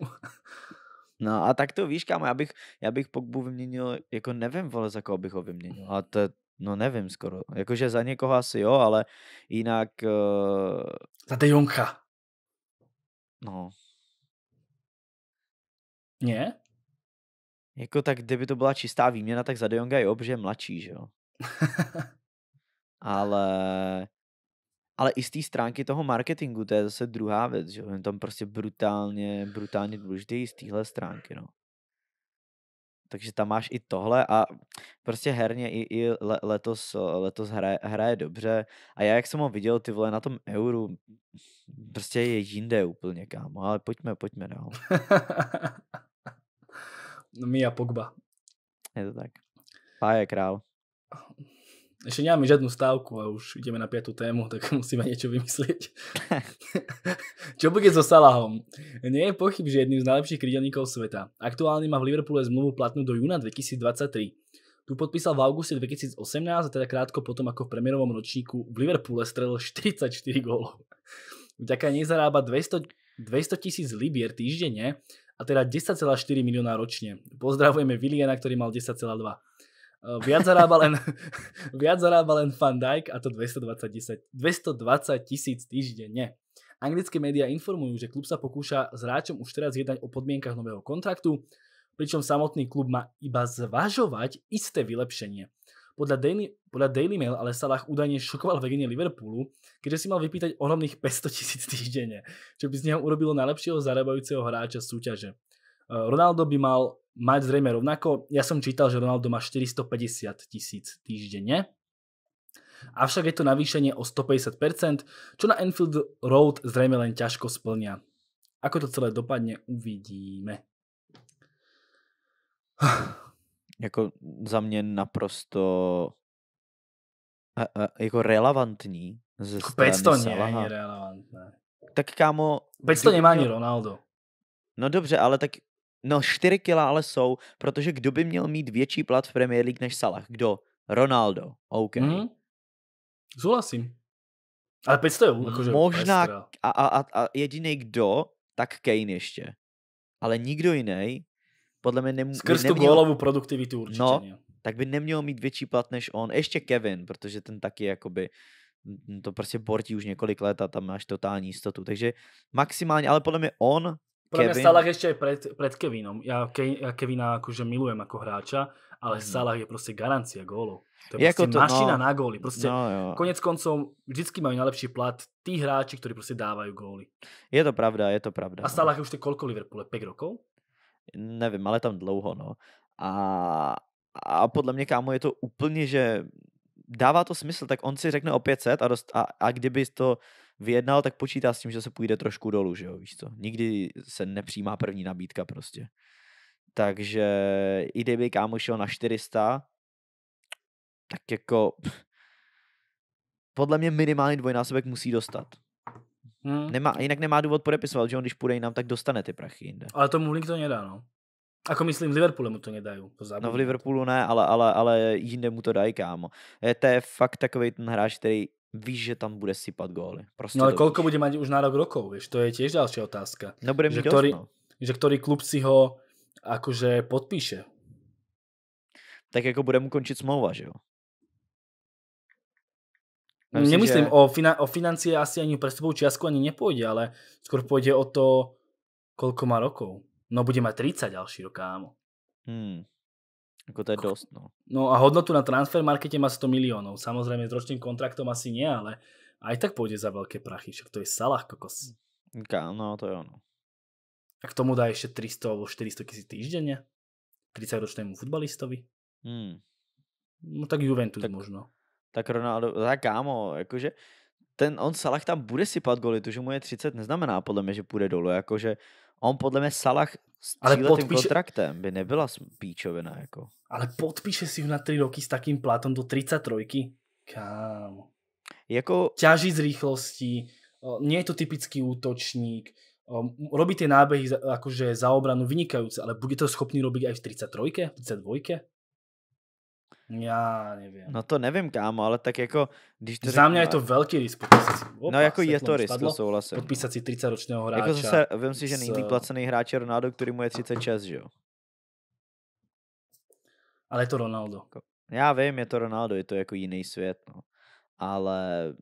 no a tak to víš, kámo, já bych, já bych Pogbu vyměnil, jako nevím, vole, za koho bych ho vyměnil. A to, no nevím skoro. Jakože za někoho asi jo, ale jinak... Uh... Za De Jonga. No, ne? Jako tak, kdyby to byla čistá výměna, tak za De Jonga je ob, že je mladší, že jo? ale, ale i z té stránky toho marketingu, to je zase druhá věc, že jo? Je tam prostě brutálně, brutálně důležitý i z téhle stránky, no. Takže tam máš i tohle a prostě herně i, i le, letos, letos hraje, hraje dobře. A já, jak jsem ho viděl, ty vole, na tom euru, prostě je jinde úplně, kámo. Ale pojďme, pojďme dál.
No, Mia Pogba.
Je to tak. Páje je král.
Ještě nemáme žádnou stávku a už ideme na pětou tému, tak musíme něco vymyslet. Čo bude so Salahom? Nie je pochyb, že jedným z najlepších krydelníkov sveta. Aktuálně má v Liverpoole zmluvu platnú do júna 2023. Tu podpísal v auguste 2018 a teda krátko potom ako v premiérovom ročníku v Liverpoole strelil 44 gólov. Vďaka nej zarába 200 200 tisíc libier týždenne a teda 10,4 milióna ročne. Pozdravujeme Viliana, ktorý mal 10,2. E, viac zarába len, viac zarába len Van Dijk a to 220 tisíc týždenne. Anglické médiá informujú, že klub sa pokúša s hráčom už teraz jednať o podmienkach nového kontraktu, pričom samotný klub má iba zvažovať isté vylepšenie. Podľa Daily, podľa Daily Mail ale Salah údajne šokoval vedenie Liverpoolu, keďže si mal vypýtať ohromných 500 tisíc týždenne, čo by z neho urobilo najlepšieho zarábajúceho hráča súťaže. E, Ronaldo by mal mať zrejme rovnako. Ja som čítal, že Ronaldo má 450 tisíc týždenne. Avšak je to navýšenie o 150%, čo na Enfield Road zrejme len ťažko splňa. Ako to celé dopadne, uvidíme.
jako za mě naprosto a, a, jako relevantní ze Pec to není relevantné. Tak kámo... Pec to nemá ani Ronaldo. No dobře, ale tak... No 4 kila ale jsou, protože kdo by měl mít větší plat v Premier League než Salah? Kdo? Ronaldo. OK. Mm-hmm. Zulasím. Ale 500 jo, jakože Možná a, a, a jediný kdo, tak Kane ještě. Ale nikdo jiný podle mě nemůže Skrz neměl... tu golovou produktivitu určitě. No, no, tak by neměl mít větší plat než on. Ještě Kevin, protože ten taky jakoby mm, to prostě bortí už několik let a tam máš totální jistotu. Takže maximálně, ale podle mě on Podle Kevin... mňa Salah
ešte aj před Kevinom. Já Ke, já Kevina jakože milujem jako hráča, ale mm. Salah je prostě garancia gólu. To je jako prostě to, no. mašina no. na góly. Prostě no, konec koncov vždycky mají nejlepší plat tí hráči, kteří prostě dávají góly.
Je to pravda, je to pravda. A no. Salah
no. už teď kolko Liverpoole? 5 rokov?
nevím, ale tam dlouho, no. A, a podle mě, kámo, je to úplně, že dává to smysl, tak on si řekne o 500 a, dost, a, a kdyby to vyjednal, tak počítá s tím, že se půjde trošku dolů, že jo, víš co. Nikdy se nepřijímá první nabídka prostě. Takže i kdyby kámo šel na 400, tak jako podle mě minimálně dvojnásobek musí dostat. Hmm. Nemá, jinak nemá důvod podepisovat, že on když půjde jinam, tak dostane ty prachy jinde.
Ale tomu Link to nedá, no. Ako myslím, v Liverpoolu mu to nedají. To no v Liverpoolu
ne, ale, ale, ale jinde mu to dají, kámo. Je, to je fakt takový ten hráč, který víš, že tam bude sypat góly. Prostě no ale kolik
bude mít už na rok rokov, víš, to je těž další otázka. No bude mít že, dost, ktorý, no.
že ktorý klub si ho akože
podpíše. Tak jako bude mu končit smlouva, že jo?
Myslím, Nemyslím, že... o,
fina- o financie asi ani prestupovú čiastku ani nepôjde, ale skôr pôjde o to, koľko má rokov. No bude mať 30 ďalší rok, kámo.
Hmm. Jako to je dost, no.
No a hodnotu na transfer markete má 100 miliónov. Samozrejme s ročným kontraktom asi nie, ale aj tak pôjde za veľké prachy. Však to je Salah kokos. Ká, no to je ono. A k tomu dá ešte 300 alebo 400 tisíc týždenne?
30 ročnému futbalistovi? Hmm. No tak Juventus tak možno tak Ronaldo, tak kámo, jakože ten, on Salah tam bude sypat goly, to, že mu je 30, neznamená podle mě, že půjde dolů, jakože on podle mě Salah s ale podpíše... kontraktem by nebyla píčovina, jako.
Ale podpíše si ho na 3 roky s takým platem do 33. Kámo. Jako... Ťaží z rýchlosti, nie je to typický útočník, robí tie nábehy akože za obranu vynikajúce, ale bude to schopný robiť aj v 33 32
já nevím. No to nevím, kámo, ale tak jako... Když to Za mě je to velký risk no Opa, no jako je to risk, to souhlasím. Podpísat
si 30-ročného jako hráče. Jako zase, vím si, že eh, nejlíp placený
hráč je Ronaldo, který mu je 36, že jo? Ale je to Ronaldo. Jako, já vím, je to Ronaldo, je to jako jiný svět, no. Ale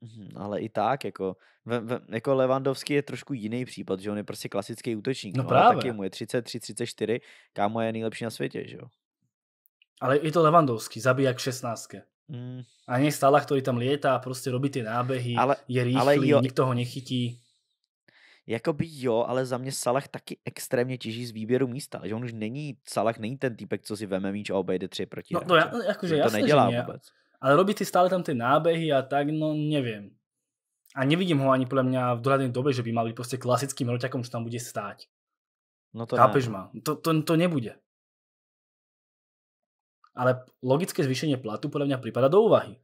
mhm, ale i tak, jako, v, v, jako Levandovský je trošku jiný případ, že on je prostě klasický útočník. No, no právě. Taky mu je 33, 34, kámo je nejlepší na světě, že jo?
Ale je to Levandovský, zabíjak 16. Mm. A nie stále, ktorý tam lietá, a proste robí tie nábehy, ale, je rýchly, ale jo,
nikto ho nechytí. Jakoby jo, ale za mě Salah taky extrémně těží z výběru místa, že on už není, Salah není ten týpek, co si veme míč a obejde tři no, proti. No, no to, ja, jakože jasné, to nedělá že vůbec.
Ale robí ty stále tam ty nábehy a tak, no nevím. A nevidím ho ani podle mě v dohledné době, že by mal být prostě klasickým roťakom, co tam bude stát. No to Chápeš ne. No. ma? To, to, to nebude ale logické zvýšenie platu podľa mňa prípada do úvahy.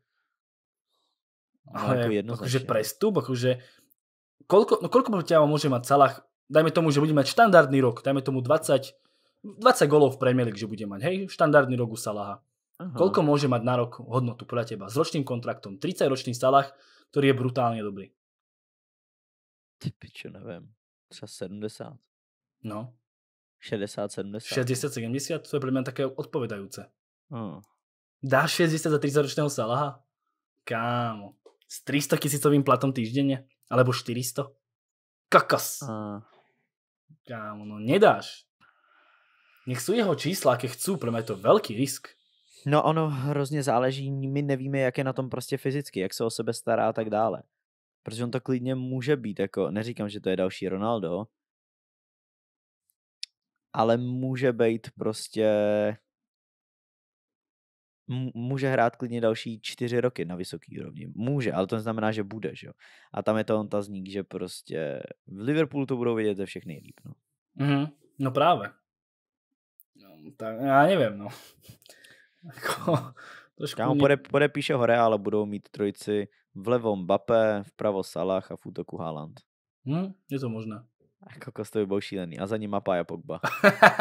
No, ale ako akože
prestup, akože koľko, no koľko ťa môže mať Salah, dajme tomu, že bude mať štandardný rok, dajme tomu 20, 20 golov v Premier League, že bude mať, hej, štandardný rok u Salaha. Aha. Koľko môže mať na rok hodnotu
podľa teba? S ročným kontraktom, 30-ročný Salah, ktorý je brutálne dobrý. Ty pičo, neviem. Třeba 70. No. 60,
70. 60, 70, to je pre mňa také odpovedajúce. Oh. Dáš 6 za
30-ročného Salaha? Kámo. S 300 tisícovým platom týždenne? Alebo 400? Kakas. Oh. Kámo, no nedáš.
Nech sú jeho čísla, aké chcú, pro mňa je to velký risk. No ono hrozně záleží, my nevíme, jak je na tom prostě fyzicky, jak se o sebe stará a tak dále. Protože on to klidně může být, jako neříkám, že to je další Ronaldo, ale může být prostě může hrát klidně další čtyři roky na vysoký úrovni. Může, ale to neznamená, že bude. Že jo? A tam je to otazník, že prostě v Liverpoolu to budou vidět ze všech nejlíp. No,
mm-hmm. no právě.
No, tak já nevím, no. Jako, trošku... Kámo, pode, podepíše hore, ale budou mít trojici vlevo v vpravo Salah a v útoku Haaland. Mm, je to možné. Jako kostovi byl šílený. A za ním má Paja Pogba.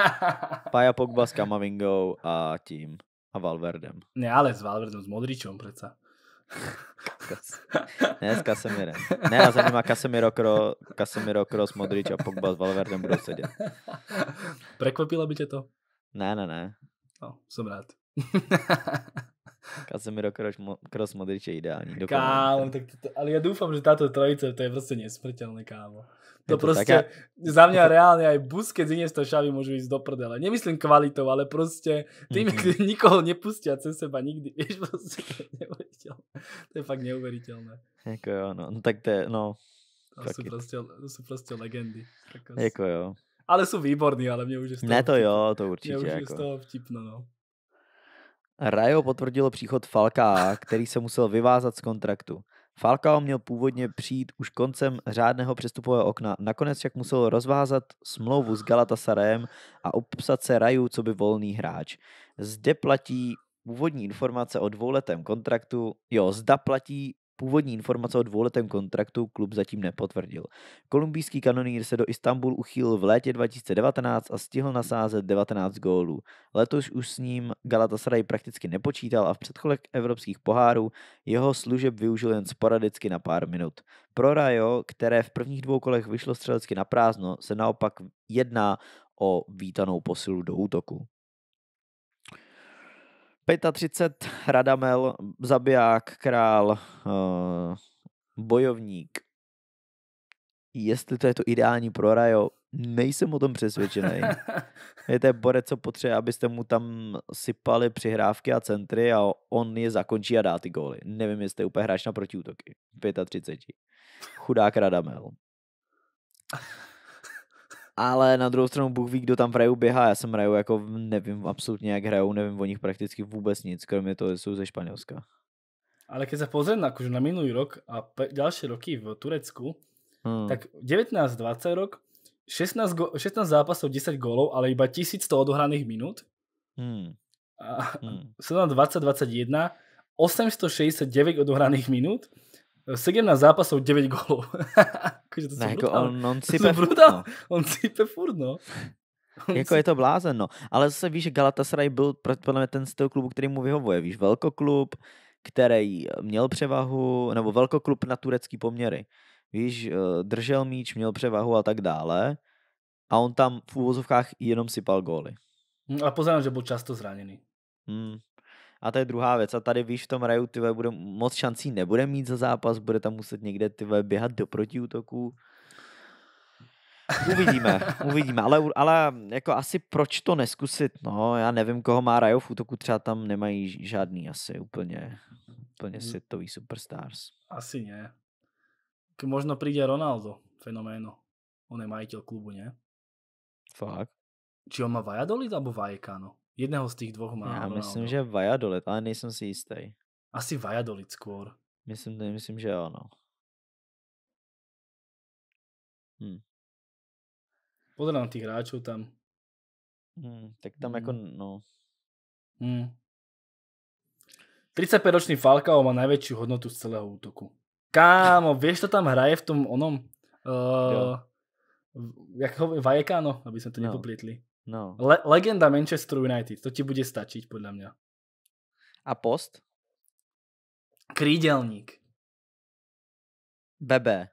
Paja Pogba s Kamavingou a tím. A Valverdem.
Ne, ale s Valverdem, s Modričom predsa.
ne s Kasemirem. Ne, a za nima Kasemiro, Kro, Kasemiro Kroos, Modrič a Pogba s Valverdem budou sedět.
Prekvapilo by tě to? Ne, ne, ne. No, jsem rád.
Casemiro Kroos Modrič je ideální. Kámo,
tak to, ale já doufám, že tato trojice, to je prostě nesmrtelné, kámo. To, to prostě, také... za mě to... reálně aj Busquets Iniesta Xavi můžu jít do prdele. Nemyslím kvalitou, ale prostě tým, mm-hmm. nikoho nepustí A cez seba nikdy, víš, prostě to je neuvěřitelné. To je fakt neuvěřitelné.
Jako jo, no, no tak to je, no. To jsou,
prostě, to jsou prostě legendy. Jako jo. Ale jsou výborní, ale mě už je z toho... Ne to jo, to určitě. Mě už jako... je z jako. toho vtipno, no.
Rajo potvrdilo příchod Falka, který se musel vyvázat z kontraktu. Falcao měl původně přijít už koncem řádného přestupového okna, nakonec však musel rozvázat smlouvu s Galatasarem a obsat se Raju, co by volný hráč. Zde platí úvodní informace o dvouletém kontraktu, jo, zda platí Původní informace o dvouletém kontraktu klub zatím nepotvrdil. Kolumbijský kanonýr se do Istanbul uchýlil v létě 2019 a stihl nasázet 19 gólů. Letos už s ním Galatasaray prakticky nepočítal a v předcholek evropských pohárů jeho služeb využil jen sporadicky na pár minut. Pro Rajo, které v prvních dvou kolech vyšlo střelecky na prázdno, se naopak jedná o vítanou posilu do útoku. 35 Radamel, zabiják, král, uh, bojovník. Jestli to je to ideální pro Rajo, nejsem o tom přesvědčený. Je to borec, co potřebuje, abyste mu tam sypali přihrávky a centry a on je zakončí a dá ty góly. Nevím, jestli je úplně hráč na protiútoky. 35. Chudák Radamel ale na druhou stranu Bůh ví, kdo tam v Raju běhá, já jsem Raju jako nevím absolutně jak hrajou, nevím o nich prakticky vůbec nic, kromě toho, že jsou ze Španělska.
Ale když se pozrím na, na minulý rok a pe, roky v Turecku, hmm. tak 19-20 rok, 16, go, 16 zápasů 10 gólov, ale iba 1100 odohraných minut. Hmm. A, hmm. 20 21 869 odohraných minut. 17 zápasov, 9 gólov. akože to ne, jako brutál. on, on sype furt, no. On sype furt, no. jako je
to blázen, no. Ale zase víš, Galatasaray byl podle mě ten toho klubu, který mu vyhovuje. Víš, velkoklub, který měl převahu, nebo velkoklub na turecký poměry. Víš, eh, držel míč, měl převahu a tak dále. A on tam v úvozovkách jenom sypal góly.
Hm, a poznám, že byl často zraněný.
Hmm. A to je druhá věc. A tady víš, v tom raju ty bude moc šancí nebude mít za zápas, bude tam muset někde ty běhat do protiútoku. Uvidíme, uvidíme, ale, ale jako asi proč to neskusit, no, já nevím, koho má Rajo v útoku, třeba tam nemají žádný asi úplně, úplně hmm. světový superstars.
Asi ne. Možno přijde Ronaldo, fenoméno. On je majitel klubu, ne?
Fakt? Či on má
Vajadolid, alebo Vajekano? Jedného z těch dvou
má. Já no, myslím, no. že Vajadolid, ale nejsem si jistý.
Asi Vajadolid skôr. Myslím, ne, myslím, že ano. Hm. Podle těch hráčů tam. Hmm, tak tam hmm. jako, mm. no. Hmm. 35-ročný
Falcao má největší hodnotu z celého útoku. Kámo, víš, to tam hraje v tom onom... Uh, jak ho, Vajekáno, aby jsme to no. nepoplietli. No. Le-
legenda Manchester United, to ti bude stačit, podle mě. A post? Krídelník. Bebe.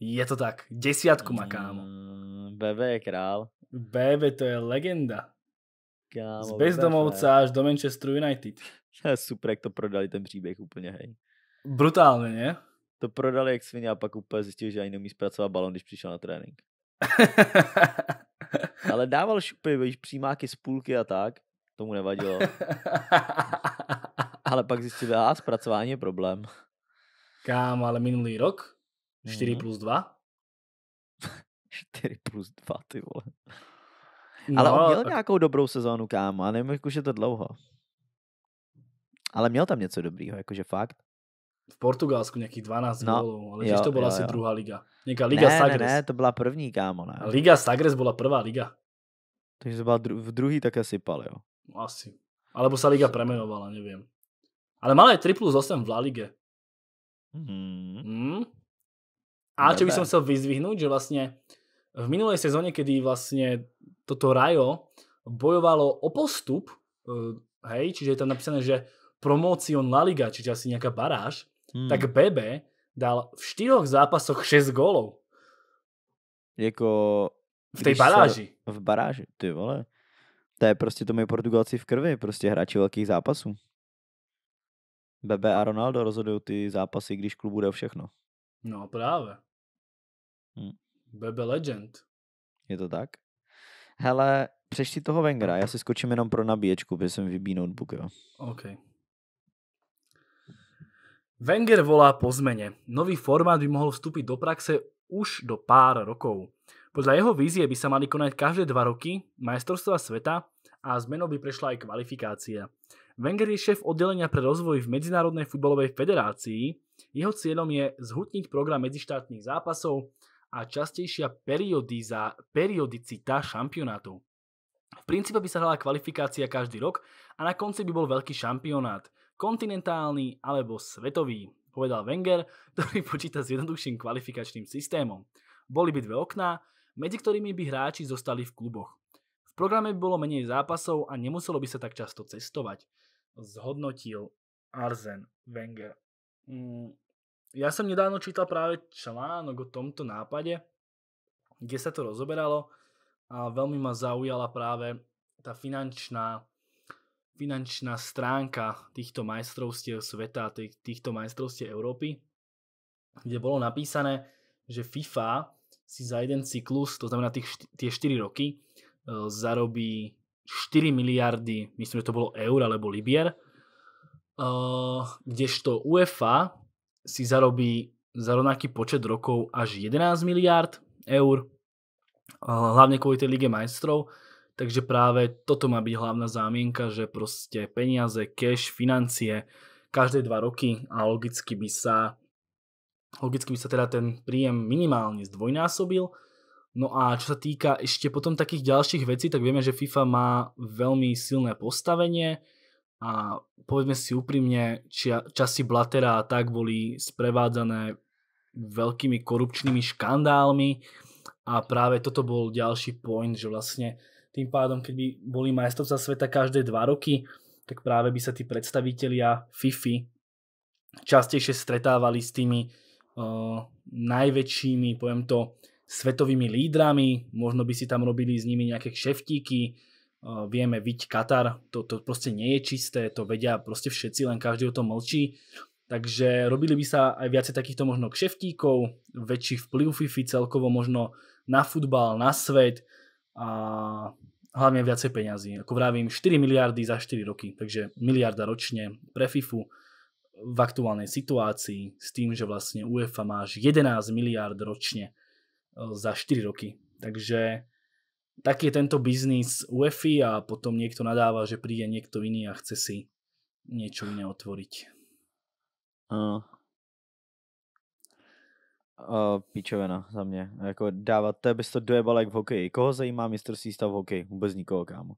Je to tak. Desiatku má, kámo.
Mm, Bebe je král.
Bebe to je
legenda. Kámo, Z bezdomovca
až do Manchester United. Super, jak to prodali
ten příběh úplně, hej.
Brutálně,
ne? To prodali jak svině a pak úplně zjistil, že ani neumí zpracovat balon, když přišel na trénink. Ale dával šupy, víš, přímáky z půlky a tak. Tomu nevadilo. ale pak zjistil, a zpracování je problém. Kámo, ale minulý rok? 4 mhm. plus 2? 4 plus 2, ty vole. No, ale on měl tak... nějakou dobrou sezónu, kámo, a nevím, jak už je to dlouho. Ale měl tam něco dobrýho, jakože fakt
v Portugalsku nějakých 12 no, gólov, ale jo, to byla asi druhá liga.
Nějaká Liga ne, Sagres. Ne, ne, to byla první, kámo. Ne. Liga
Sagres byla prvá liga.
Takže to byla dru- v druhý také pal, jo?
No, asi. Alebo sa liga premenovala, nevím. Ale malé je 3 plus 8 v La Lige.
Hmm.
Hmm. A čo by som chcel vyzvihnúť, že vlastne v minulej sezóne, kedy vlastne toto Rajo bojovalo o postup, eh, hej, čiže je tam napísané, že promocion La Liga, čiže asi nejaká baráž, hmm. tak Bebe dal v štyroch zápasoch 6 gólov.
Jako... V té baráži. V baráži, ty vole. To je prostě, to mají Portugalci v krvi, prostě hráči velkých zápasů. Bebe a Ronaldo rozhodují ty zápasy, když klub bude všechno.
No právě. Hmm. Bebe legend.
Je to tak? Hele, přešti toho vengra, já si skočím jenom pro nabíječku, protože jsem vybí notebook, jo.
Okay. Wenger volá po zmene. Nový formát by mohol vstúpiť do praxe už do pár rokov. Podľa jeho vízie by sa mali konať každé dva roky majstrovstva sveta a zmenou by prešla aj kvalifikácia. Wenger je šéf oddelenia pre rozvoj v Medzinárodnej futbalovej federácii. Jeho cieľom je zhutniť program medzištátnych zápasov a častejšia periodicita šampionátu. V princípe by sa hrala kvalifikácia každý rok a na konci by bol veľký šampionát – kontinentálny alebo svetový, povedal Wenger, ktorý počíta s jednoduchším kvalifikačným systémom. Boli by dve okná, medzi ktorými by hráči zostali v kluboch. V programe by bolo menej zápasov a nemuselo by sa tak často cestovať, zhodnotil Arzen Wenger. Mm, ja som nedávno čítal práve článok o tomto nápade, kde sa to rozoberalo a veľmi ma zaujala práve tá finančná finančná stránka týchto majstrovstiev sveta, týchto majstrovstiev Európy, kde bolo napísané, že FIFA si za jeden cyklus, to znamená tých, tie 4 roky, e, zarobí 4 miliardy, myslím, že to bolo eur alebo libier, e, kdežto UEFA si zarobí za rovnaký počet rokov až 11 miliard eur, e, hlavne kvôli tej Lige majstrov, takže práve toto má byť hlavná zámienka, že proste peniaze, cash, financie každé dva roky a logicky by sa logicky by sa teda ten príjem minimálne zdvojnásobil. No a čo sa týka ešte potom takých ďalších vecí, tak vieme, že FIFA má veľmi silné postavenie a povedme si úprimne, čia, časy Blatera a tak boli sprevádzané veľkými korupčnými škandálmi a práve toto bol ďalší point, že vlastne Tým pádom, keď by boli majstrovstvá sveta každé dva roky, tak práve by sa tí predstavitelia FIFA častejšie stretávali s tými uh, najväčšími, poviem to, svetovými lídrami, možno by si tam robili s nimi nejaké kšeftíky, uh, vieme, viť Katar, to, to proste nie je čisté, to vedia proste všetci, len každý o tom mlčí. Takže robili by sa aj viacej takýchto možno kšeftíkov, väčší vplyv FIFA celkovo možno na futbal, na svet, a hlavne viacej peňazí. Ako vravím, 4 miliardy za 4 roky, takže miliarda ročne pre FIFU v aktuálnej situácii s tým, že vlastne UEFA až 11 miliard ročne e, za 4 roky. Takže taký je tento biznis UEFA a potom niekto nadáva, že príde niekto iný a chce si niečo iné otvoriť.
Uh, píčovina za mě. Jako dávat, to bys to dojebal jak v hokeji. Koho zajímá mistrovství stav v hokeji? Vůbec nikoho, kámo.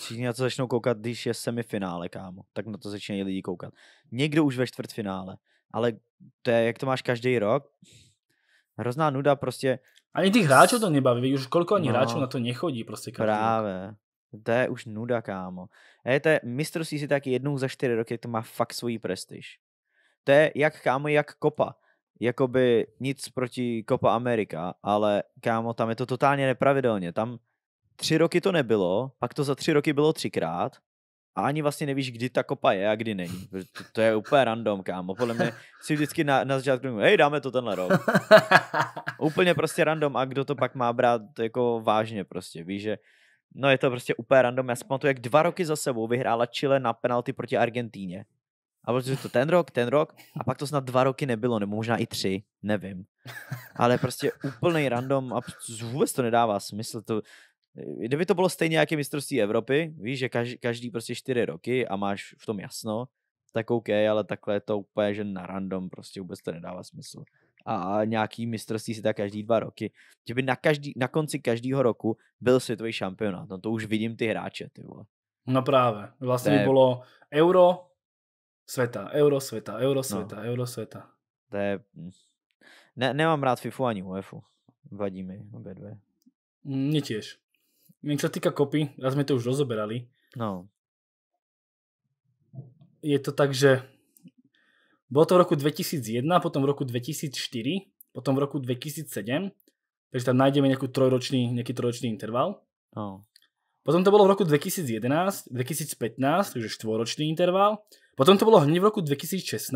Všichni na to začnou koukat, když je semifinále, kámo. Tak na to začínají lidi koukat. Někdo už ve čtvrtfinále. Ale to je, jak to máš každý rok, hrozná nuda prostě. Ani těch hráčů to nebaví, už kolik ani no, hráčů na to nechodí prostě každý Právě. Rok. To je už nuda, kámo. A je to, mistrovství si taky jednou za čtyři roky, to má fakt svůj prestiž. To je jak, kámo, jak kopa jakoby nic proti Copa America, ale kámo, tam je to totálně nepravidelně. Tam tři roky to nebylo, pak to za tři roky bylo třikrát a ani vlastně nevíš, kdy ta kopa je a kdy není. To, to je úplně random, kámo. Podle mě si vždycky na, na začátku říkám, hej, dáme to tenhle rok. úplně prostě random a kdo to pak má brát jako vážně prostě. Víš, že no je to prostě úplně random. Já si pamatuju, jak dva roky za sebou vyhrála Chile na penalty proti Argentíně. A protože to ten rok, ten rok a pak to snad dva roky nebylo, nebo možná i tři, nevím. Ale prostě úplný random a vůbec to nedává smysl. To, kdyby to bylo stejně jako mistrovství Evropy, víš, že každý, každý prostě čtyři roky a máš v tom jasno, tak OK, ale takhle je to úplně, že na random prostě vůbec to nedává smysl. A nějaký mistrovství si tak každý dva roky. Kdyby na, každý, na konci každého roku byl světový šampionát, no to už vidím ty hráče, ty vole.
No právě. Vlastně by bylo euro, Sveta, euro, sveta,
euro, sveta, no. euro, sveta. To je... Hm. Ne, nemám rád FIFU ani UEFu. Vadí mi obě dvě.
Mně hm, těž. když se týká kopy, raz jsme to už rozoberali. No. Je to tak, že bylo to v roku 2001, potom v roku 2004, potom v roku 2007, takže tam najdeme nějaký trojročný, nějaký trojročný interval. No. Potom to bylo v roku 2011, 2015, takže štvoročný interval. Potom to bolo hneď v roku 2016.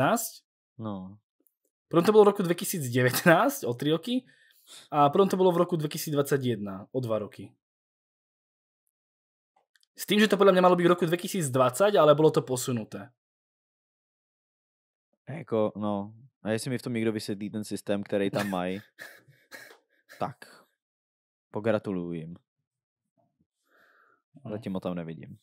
No. Potom to bolo v roku 2019, o tři roky. A potom to bolo v roku 2021, o dva roky. S tým, že to podľa mňa malo byť v roku 2020, ale bolo to posunuté.
Jako, no. A jestli mi v tom někdo vysvětlí ten systém, který tam mají, tak pogratuluju jim. No. Zatím ho tam nevidím.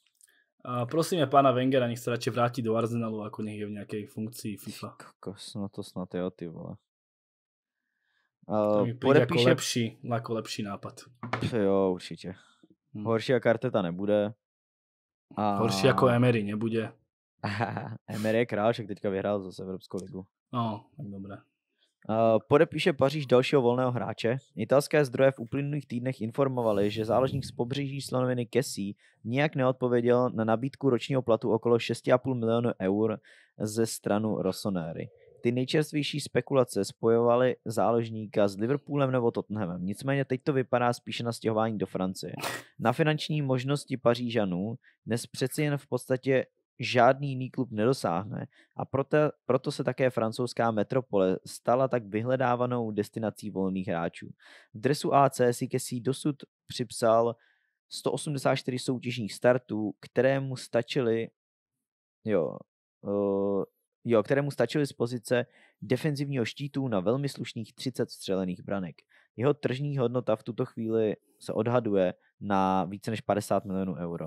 A prosíme pána Wengera, nech sa radšej vrátí do Arsenalu, jako nech je v nějaké funkci FIFA.
Kokos, no to snad o ty vole. Uh, podepíše... ako lepší,
ako lepší nápad.
Jo, určite. Hmm. Horší karteta nebude. A... Horší jako Emery nebude. Emery je král, však teďka vyhrál zase Evropskou ligu.
No, tak dobré.
Eh, podepíše Paříž dalšího volného hráče. Italské zdroje v uplynulých týdnech informovaly, že záložník z pobřeží slonoviny Kesí nijak neodpověděl na nabídku ročního platu okolo 6,5 milionu eur ze stranu Rossoneri. Ty nejčerstvější spekulace spojovaly záložníka s Liverpoolem nebo Tottenhamem. Nicméně teď to vypadá spíše na stěhování do Francie. Na finanční možnosti Pařížanů dnes přeci jen v podstatě žádný jiný klub nedosáhne a proto, proto se také francouzská metropole stala tak vyhledávanou destinací volných hráčů. V dresu AC si Kessy dosud připsal 184 soutěžních startů, kterému stačily jo, uh, jo, kterému stačily z pozice defenzivního štítu na velmi slušných 30 střelených branek. Jeho tržní hodnota v tuto chvíli se odhaduje na více než 50 milionů euro.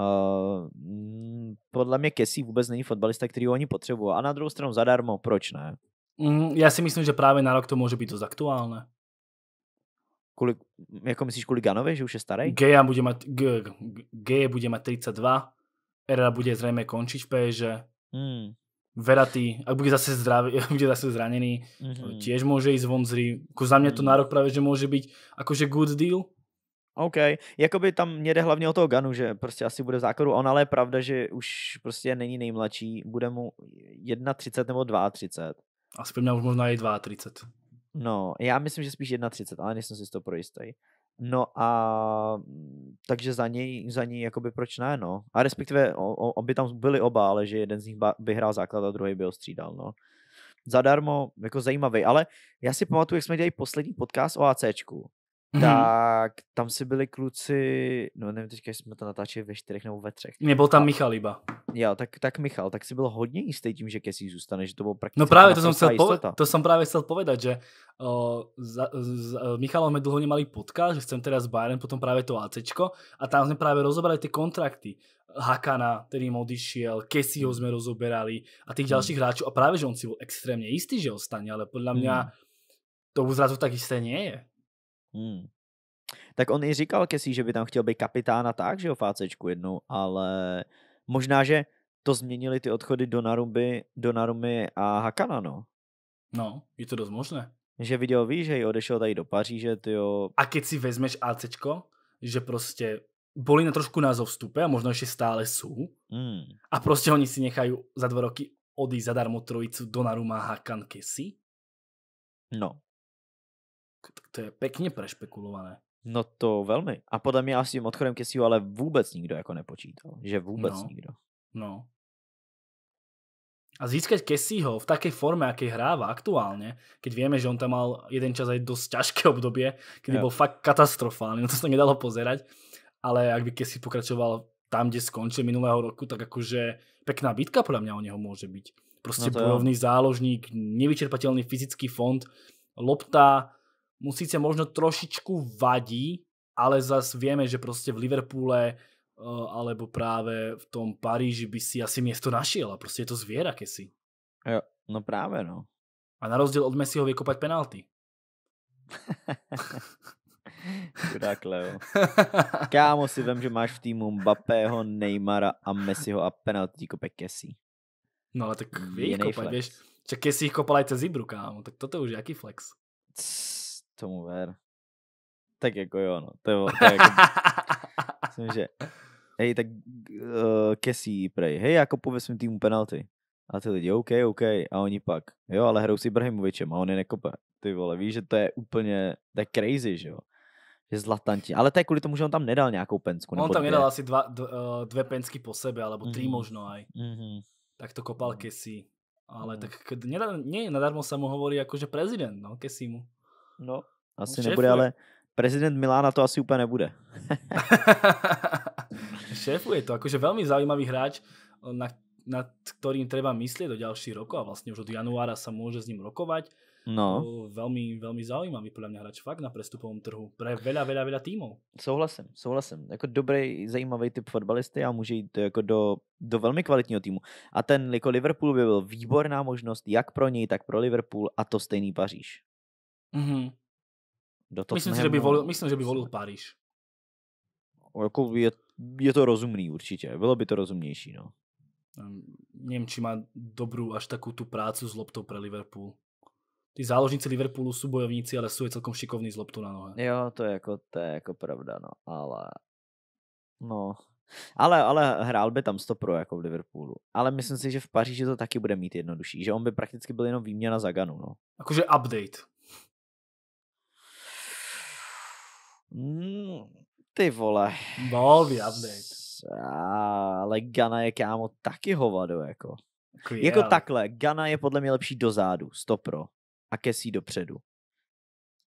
Ehm, mm, podle mě Kesí vůbec není fotbalista, který ho oni potřebují. A na druhou stranu zadarmo, proč ne? Mm, já si myslím, že právě na rok to může být dost aktuálne. Kvůli, jako myslíš kvůli Ganovi, že už je starý? Geja
bude mít G, G bude mít 32, Era bude zřejmě končit v PSG. Mm. Veratý, ak bude zase zdravý, bude zase zranený, mm-hmm. těž může jít
von zri. Za mě to hmm. nárok právě, že může být akože good deal, OK, jakoby tam mě jde hlavně o toho Ganu, že prostě asi bude v základu on, ale je pravda, že už prostě není nejmladší, bude mu 1,30 nebo 2,30. Aspoň měl možná i 2,30. No, já myslím, že spíš 1,30, ale nejsem si z toho projistý. No a mm, takže za něj, za něj jakoby proč ne, no. A respektive o, o, aby tam byli oba, ale že jeden z nich by hrál základ a druhý by ho střídal, no. Zadarmo, jako zajímavý, ale já si pamatuju, jak jsme dělali poslední podcast o ACčku Mm-hmm. Tak tam si byli kluci, no nevím teďka, jestli jsme to natáčeli ve čtyřech nebo ve třech. Nebyl tam Michal iba. Jo, tak, tak Michal, tak si byl hodně jistý tím, že Kesí zůstane, že to bylo prakticky No právě, to jsem, chcel to
jsem právě chtěl povedat, že s Michalem jsme dlouho nemali podcast, že jsem teda s Bayern, potom právě to ACčko a tam jsme právě rozobrali ty kontrakty. Hakana, kterým odišiel, Kesího jsme rozoberali a těch mhm. dalších hráčů a právě, že on si byl extrémně jistý, že ostane, ale podle mě hmm. to zrazu tak jisté nie je.
Hmm. Tak on i říkal Kesí, že by tam chtěl být kapitán a tak, že jo, fácečku jednou, ale možná, že to změnili ty odchody do Narumy, do Narumy a Hakana, no. No, je to dost možné. Že viděl, víš, že odešel tady do Paříže, ty jo. A keď si vezmeš ACčko, že prostě
boli na trošku na zostupe a možno ještě stále sú. Hmm. A prostě oni si nechají za dva roky odjít zadarmo trojicu a Hakan, Kesi. No. To je pekne prešpekulované.
No to velmi. A podle mě asi tím odchodem Kesiho ale vůbec nikdo jako nepočítal. Že vůbec no. nikdo. No.
A získať Kessiho v takej forme, aké hráva aktuálne, keď vieme, že on tam mal jeden čas aj dosť ťažké obdobie, kedy jo. bol fakt katastrofálny, no to sa nedalo pozerať, ale ak by Kessi pokračoval tam, kde skončil minulého roku, tak akože pekná bitka podľa mňa o neho môže byť. Proste no bojovný záložník, nevyčerpateľný fyzický fond, lopta, mu síce možno trošičku vadí, ale zas vieme, že proste v Liverpoole eh, alebo práve v tom Paríži by si asi miesto našiel a proste je to zviera si. Jo, no práve no. A na rozdiel od Messiho vie kopať penalty.
Chudák Leo.
Kámo si vem, že máš v týmu Mbappého, Neymara a Messiho a penalty kope Kessy. No ale tak vie kopať, vieš.
Čak Kessy ich kopal aj cez Ibru, kámo. Tak toto už je aký flex.
Cs tomu ver. Tak jako jo, no. To, je, to je jako, myslím, že hej, tak uh, eh, Kesí prej, hej, jako pověs mi týmu penalty. A ty lidi, OK, OK, a oni pak, jo, ale hrou s Ibrahimovičem a on je nekope. Ty vole, víš, že to je úplně, to je crazy, že jo. Že zlatantí. ale to je kvůli tomu, že on tam nedal nějakou pensku. On tam nedal asi
dva, d, eh, dvě pensky po sebe, alebo mm-hmm. možno aj. Mm-hmm. Tak to kopal Kesí. Mhm. Ale mm. tak nedá, nie, nadarmo sa mu hovorí jako, že prezident, no, mu. No, asi šéfuje. nebude, ale
prezident Milána to asi úplně nebude.
šéfuje to, jakože velmi zajímavý hráč, eh, na, nad ktorým treba myslieť do ďalších rokov a vlastne už od januára sa môže s ním rokovať. No. Eh, velmi, velmi zaujímavý podle mě hráč fakt na prestupovém trhu. Pre veľa, veľa, veľa týmů.
Souhlasím, souhlasím. Jako dobrý, zajímavý typ fotbalisty a může jít jako do, do velmi kvalitního týmu. A ten jako Liverpool by byl výborná možnost jak pro něj, tak pro Liverpool a to stejný Paříž. Mm-hmm. Do myslím, si, že by volil, myslím, že by
volil Paríž.
Jako je, je to rozumný určitě. Bylo by to rozumnější, no.
Nevím, či má dobrou až takovou tu prácu s loptou pro Liverpool. Ty záložníci Liverpoolu jsou bojovníci, ale jsou je celkom šikovní s loptou na nohe.
Jo, to je jako, to je jako pravda, no, ale... No, ale, ale hrál by tam 100 pro jako v Liverpoolu. Ale myslím si, že v Paříži to taky bude mít jednodušší, že on by prakticky byl jenom výměna za Ganu, no.
Akože update.
Mm, ty vole. No, vyjadnejte. Ale Gana je kámo taky hovado, jako. Kvěl. Jako, jako takhle, Gana je podle mě lepší dozadu, stopro. A Kesí dopředu.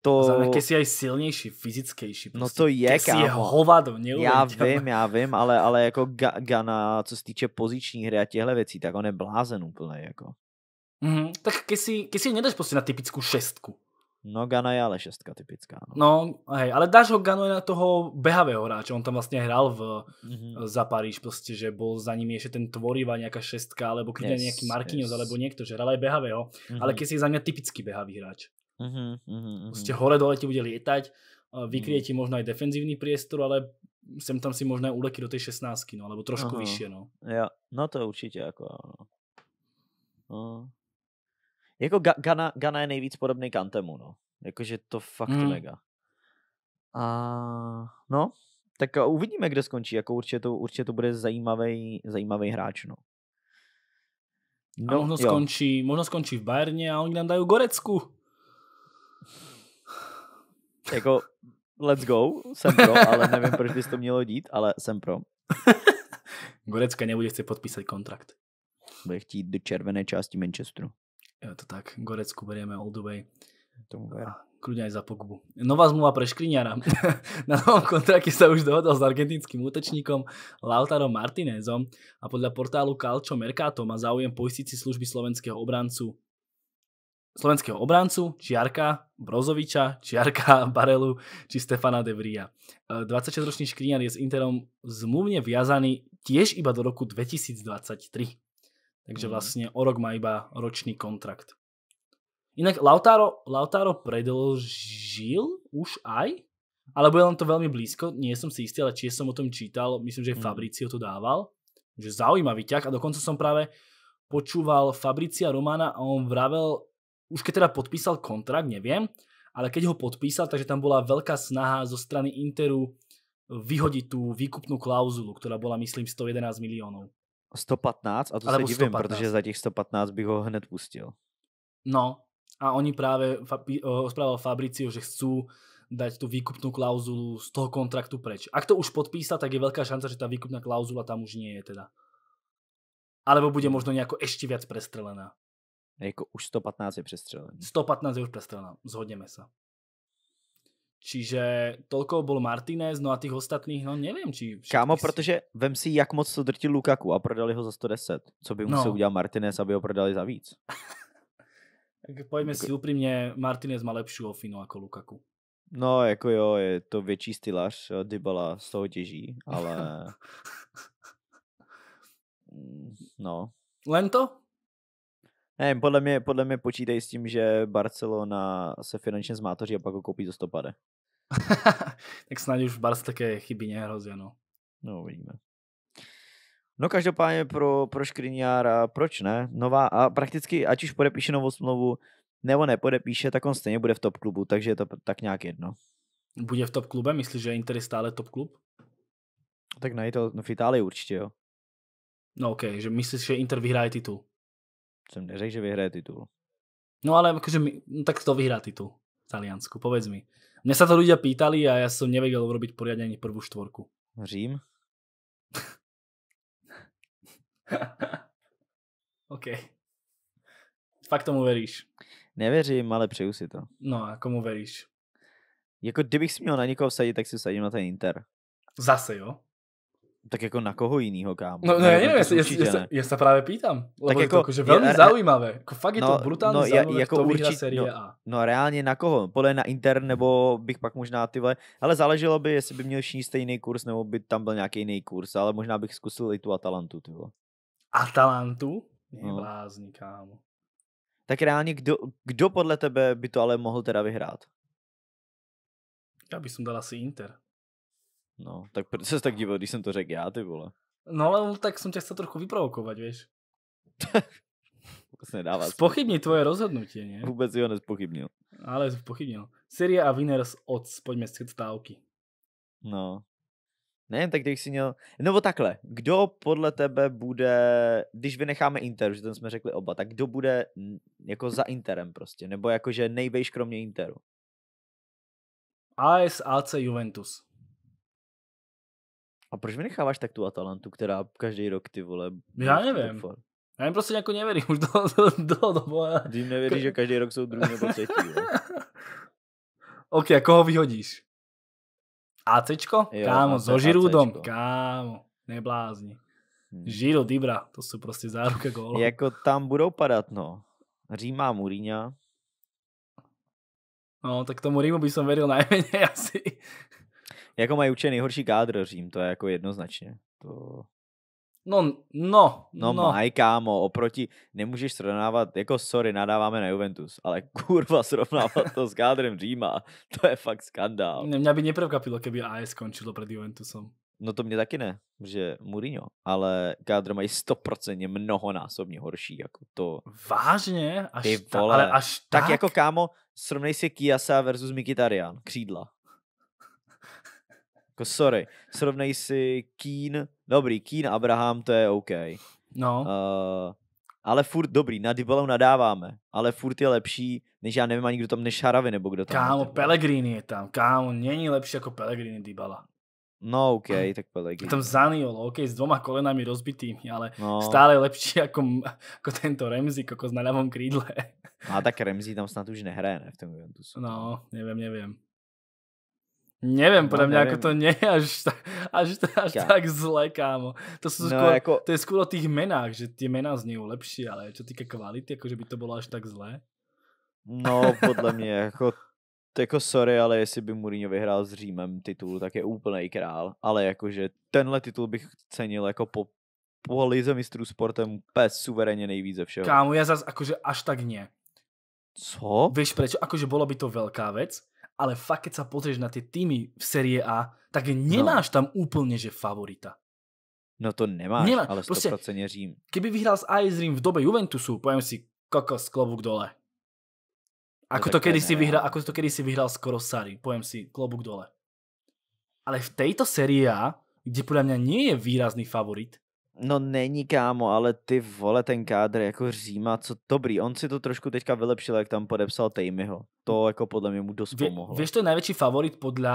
To... Za Kesí je
silnější, fyzickější no Prostě. No to je, Kesí kámo. je hovado, Já vím,
já vím, ale, ale jako Ga- Gana, co se týče poziční hry a těchto věcí, tak on je blázen úplně, jako. Mm-hmm. Tak Kesí, Kesí nedáš prostě na typickou šestku. No Gana je ale šestka typická.
No, no hej, ale dáš ho Ganu na toho behavého hráče, on tam vlastně hrál v, mm-hmm. za Paríž prostě, že bol za ním ještě ten tvorivá nějaká šestka, alebo když yes, nějaký Markinius, yes. alebo někdo, že hral aj behavého, mm-hmm. ale keď si za mě typický behavý hráč. Mm-hmm, mm-hmm. Prostě hore dole ti bude lietať, vykryje mhm. ti možno aj defenzívny priestor, ale sem tam si možná úleky do té šestnáctky, no, alebo trošku uh-huh. vyššie, no.
Ja, no to určitě, jako, no. Jako Ga- Gana, Gana je nejvíc podobný Kantemu, no. Jakože to fakt hmm. mega. A no, tak uvidíme, kde skončí. Jako určitě to, určitě to bude zajímavý, zajímavý hráč, no.
No, a možno, skončí, možno skončí v Bayerně
a oni nám dají Gorecku. Jako, let's go, jsem pro, ale nevím, proč by to mělo dít, ale jsem pro. Gorecka nebude chce podpísat kontrakt. Bude chtít do červené části Manchesteru.
Je to tak, Gorecku berieme all the way. Tomu a Kľudne aj za pokubu. Nová zmluva pre Škriňara. Na novom kontrakte sa už dohodol s argentinským útečníkom Lautarom Martinezom a podľa portálu Calcio Mercato má záujem poistiť si služby slovenského obrancu slovenského obrancu, Čiarka, Brozoviča, Čiarka, Barelu či Stefana Devria. 26-ročný e, Škriňar je s Interom zmluvne viazaný tiež iba do roku 2023. Takže mhm. vlastne o rok má iba ročný kontrakt. Inak Lautaro, Lautaro predlžil už aj, alebo je len to veľmi blízko, nie som si istý, ale či som o tom čítal, myslím, že mhm. Fabricio to dával, že zaujímavý ťah a dokonca som práve počúval Fabricia Romana a on vravel, už keď teda podpísal kontrakt, neviem, ale keď ho podpísal, takže tam bola veľká snaha zo strany Interu vyhodiť tú výkupnú klauzulu, ktorá bola myslím 111 miliónov.
115 a to se divím, 115. protože za těch 115 bych ho hned pustil.
No a oni právě rozprával eh, Fabricio, že chcú dať tu výkupnú klauzulu z toho kontraktu preč. Ak to už podpísa, tak je veľká šanca, že tá výkupná klauzula tam už nie je teda. Alebo bude možno nejako ešte viac prestrelená.
Jako už 115 je prestrelená.
115 je už přestřelená, zhodněme se. Čiže tolko byl Martinez, no a těch ostatných, no nevím, či...
Kámo, si... protože vem si, jak moc to drtil Lukaku a prodali ho za 110. Co by musel no. udělat Martinez, aby ho prodali za víc?
tak pojďme si upřímně, Martinez má lepší ofinu jako Lukaku.
No, jako jo, je to větší stylař, Dybala z toho těží, ale... no. Len to? Ne, podle mě, podle mě počítej s tím, že Barcelona se finančně zmátoří a pak ho koupí za stopade. tak snad už v Barce také chyby nehrozí, no. No, uvidíme. No každopádně pro, pro Škriňára, proč ne? Nová, a prakticky, ať už podepíše novou smlouvu, nebo nepodepíše, tak on stejně bude v top klubu, takže je to tak nějak jedno.
Bude v top klube? Myslíš, že Inter je stále top klub?
Tak ne, to v Itálii určitě, jo. No ok, že myslíš, že Inter vyhraje titul? Jsem neřekl, že vyhraje titul. No ale jakože, no, tak to vyhrá titul
v Taliansku, povedz mi. Mňa sa to ľudia pýtali a ja som nevedel urobiť poriadne ani prvú štvorku. Řím? OK.
Fakt tomu veríš? Nevěřím, ale přeju si to. No a komu veríš? Jako kdybych si měl na někoho vsadit, tak si vsadím na ten Inter. Zase jo? Tak jako na koho jinýho, kámo? No, ne, no, nevím, jestli, jestli, jestli, ne.
jestli, právě pýtám. Lebo tak jako, je to jakože jako, velmi je, zaujímavé. Jako fakt je no, no jako to brutálně no, zaujímavé, jako určitě, série no, A.
No reálně na koho? Podle na Inter, nebo bych pak možná tyhle... ale záleželo by, jestli by měl šní stejný kurz, nebo by tam byl nějaký jiný kurz, ale možná bych zkusil i tu Atalantu, ty Atalantu? No.
Blázni, kámo.
Tak reálně, kdo, kdo podle tebe by to ale mohl teda vyhrát?
Já bych som dal asi Inter.
No, tak proč se tak díval, když jsem to řekl já, ty vole?
No ale tak jsem tě chtěl trochu vyprovokovat, víš.
vůbec nedává. Spochybni tvoje rozhodnutí, ne? Vůbec jo, nespochybnil. Ale spochybnil. Syria a Winners od pojďme z stávky. No. Ne, tak když si měl... Nebo takhle, kdo podle tebe bude, když vynecháme Inter, že ten jsme řekli oba, tak kdo bude jako za Interem prostě, nebo jakože nejvejš kromě Interu?
AS, AC, Juventus. A proč necháváš tak tu Atalantu, která každý rok ty vole... Já nevím. Já jim
prostě jako nevěřím už do, do, do, do boje. Ty jim nevěříš, že každý rok jsou druhý nebo třetí. ok, a koho vyhodíš? ACčko? Jo, kámo, so Žirudom,
kámo, neblázni. Hmm. Dibra, to jsou prostě záruka gólu. Jako tam budou padat, no. Říma, Muríňa. No, tak tomu Rímu by som veril najmenej asi. Jako mají určitě nejhorší kádr Řím, to je jako jednoznačně. To...
No, no,
no. No maj, kámo, oproti, nemůžeš srovnávat, jako sorry, nadáváme na Juventus, ale kurva srovnávat to s kádrem Říma, to je fakt skandál.
Ne, mě by neprekvapilo, keby AS skončilo před Juventusem.
No to mě taky ne, že Mourinho, ale kádr mají stoprocentně mnohonásobně horší, jako to. Vážně? Až Ty vole. Ta, ale až tak? tak? jako kámo, srovnej si Kiasa versus Mikitarian, křídla. Jako sorry, srovnej si Keen, dobrý, Keen, Abraham, to je OK. No. Uh, ale furt dobrý, na Dybalou nadáváme, ale furt je lepší, než já nevím ani kdo tam, než Haravi, nebo kdo tam. Kámo,
Pellegrini je tam, kámo, není lepší jako Pellegrini Dybala.
No OK, hm. tak Pellegrini. Tam
Zaniolo, OK, s dvoma kolenami rozbitými, ale no. stále lepší jako, jako tento Remzi, jako na ľavom krídle.
No a tak Remzi tam snad už nehraje, ne, v tom Juventusu.
No, nevím, nevím.
Nevím, no, podle mě jako to je až,
až, až tak zle, kámo. To, jsou no, skoro, jako... to je skoro o těch menách, že ty z zní lepší, ale co týká kvality, jako že by to bylo až tak zlé. No, podle mě,
jako, jako sorry, ale jestli by Mourinho vyhrál s Římem titul, tak je úplný král. Ale jakože tenhle titul bych cenil jako po, po lize mistrů sportem pes suverénně nejvíce všeho. Kámo,
já zase akože až tak ne. Co?
Víš proč? Akože bolo by to
velká věc, ale fakt keď sa pozrieš na tie týmy v série A, tak nemáš no. tam úplne, že favorita.
No to nemáš, Nemá. ale 100% prostě, Řím.
Keby vyhrál s AS Rím v dobe Juventusu, poviem si, kokos, klobúk dole. No ako to, kedy si vyhral, ako to kedy si vyhral s Korosari, poviem si, klobúk dole. Ale v tejto série A,
kde podľa mňa nie je výrazný favorit, No není, kámo, ale ty vole, ten kádr jako Říma, co dobrý. On si to trošku teďka vylepšil, jak tam podepsal Tejmyho. To jako podle mě mu dost Vě, pomohlo.
Víš, to je největší favorit podle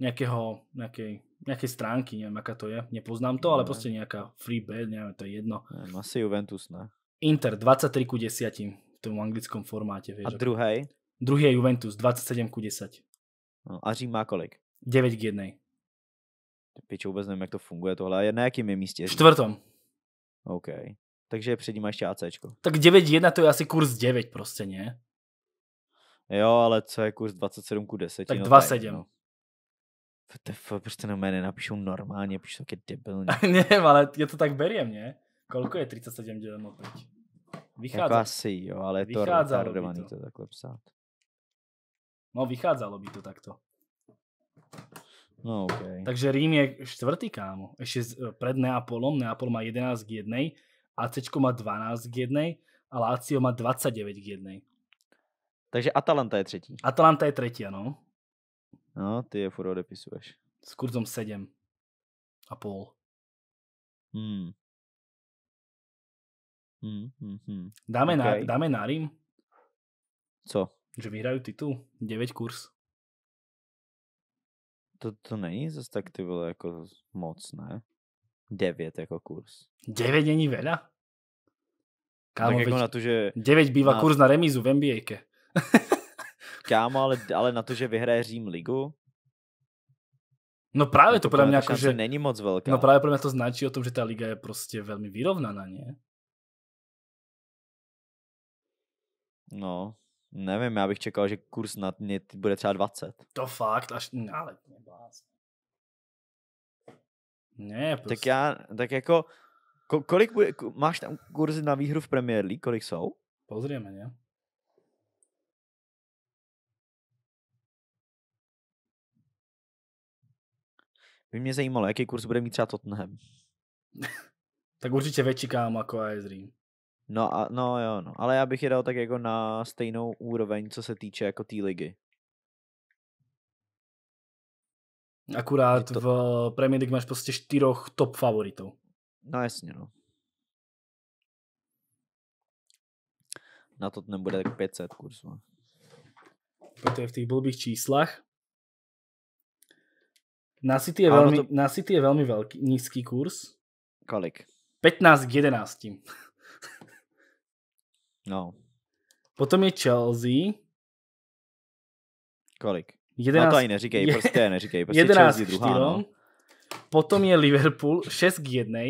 nějakého, nějaké, nějaké stránky, nevím, jaká to je, nepoznám to, ale ne. prostě nějaká free bet, nevím, to je jedno. Ne, asi Juventus, ne? Inter 23 ku 10 v tom anglickom formátě. vieš. A druhý? Druhý je Juventus
27 ku 10. No, a Říma kolik? 9 k 1. Piče, vůbec nevím, jak to funguje tohle. Je na jakém je místě? čtvrtom. OK. Takže před ním ještě ACčko.
Tak 9-1 to je asi kurz 9 prostě, ne?
Jo, ale co je kurz 27 ku 10? Tak 2.7. VTF, proč to prostě na mě nenapíšou normálně, tak je debilně.
ne, ale je to tak beriem, ne? Kolko je 37 děleno teď? Vychádza. Jako asi jo, ale je to retardovaný
to. to takhle psát.
No, vycházalo by to takto. No, okay. Takže Rím je čtvrtý, kámo. Ešte eh, pred Neapolom. Neapol má 11 k 1, AC má 12 k 1 a Lazio má 29 k 1.
Takže Atalanta je třetí.
Atalanta je třetí, ano. No, ty je furt odepisuješ. S kurzom 7 a půl. Hmm. Hmm, hmm, hmm. Dáme, okay. na, dáme na Rím? Co? Že vyhrajú titul. 9 kurz
to, to není zase tak ty vole jako moc, ne? Devět jako kurz.
Devět není veda?
Kámo, tak jako na to, že... Devět bývá na... kurz na remízu v NBA. Kámo, ale, ale na to, že vyhraje Řím ligu, No právě no to, to podle mě jako, že... není moc velká. No právě
pro mě to značí o tom, že ta liga je prostě velmi vyrovnaná, ne?
No, Nevím, já bych čekal, že kurz na nit bude třeba 20.
To fakt, až, ale
ne, prostě. Tak já, tak jako, kolik bude, máš tam kurzy na výhru v
Premier League, kolik jsou? Pozrieme, ne? By mě zajímalo, jaký kurz bude mít třeba Tottenham. tak určitě větší kámo, jako Ice
No, a, no jo, no. ale já bych je dal tak jako na stejnou úroveň, co se týče jako té tý ligy.
Akurát to... v Premier League máš prostě čtyroch top favoritů. No jasně, no.
Na to nebude tak 500 kurzů. To
je v těch blbých číslech. Na City je, velmi, to... na City je velmi velký, nízký kurz. Kolik? 15 k 11. No. Potom je Chelsea.
Kolik? 11, no to ani neříkej, je, prostě neříkej. Prostě 11 Chelsea druhá, no.
Potom je Liverpool 6 k 1.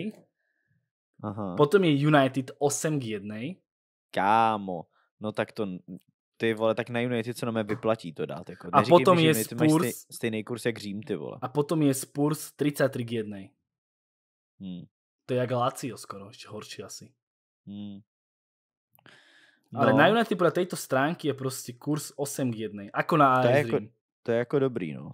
Aha. Potom je United 8 k
1. Kámo, no tak to, ty vole, tak na United se nám vyplatí to dát. Jako. Neříkej a potom mi, je United Spurs... Stej, stejný kurz jak Řím, ty vole. A
potom je Spurs 33 k 1. Hmm. To je jak Lazio skoro, ještě horší asi.
Hmm. No. Ale na
United podle této stránky je prostě kurz 8 k 1. Ako na to je jako,
to je jako dobrý, no.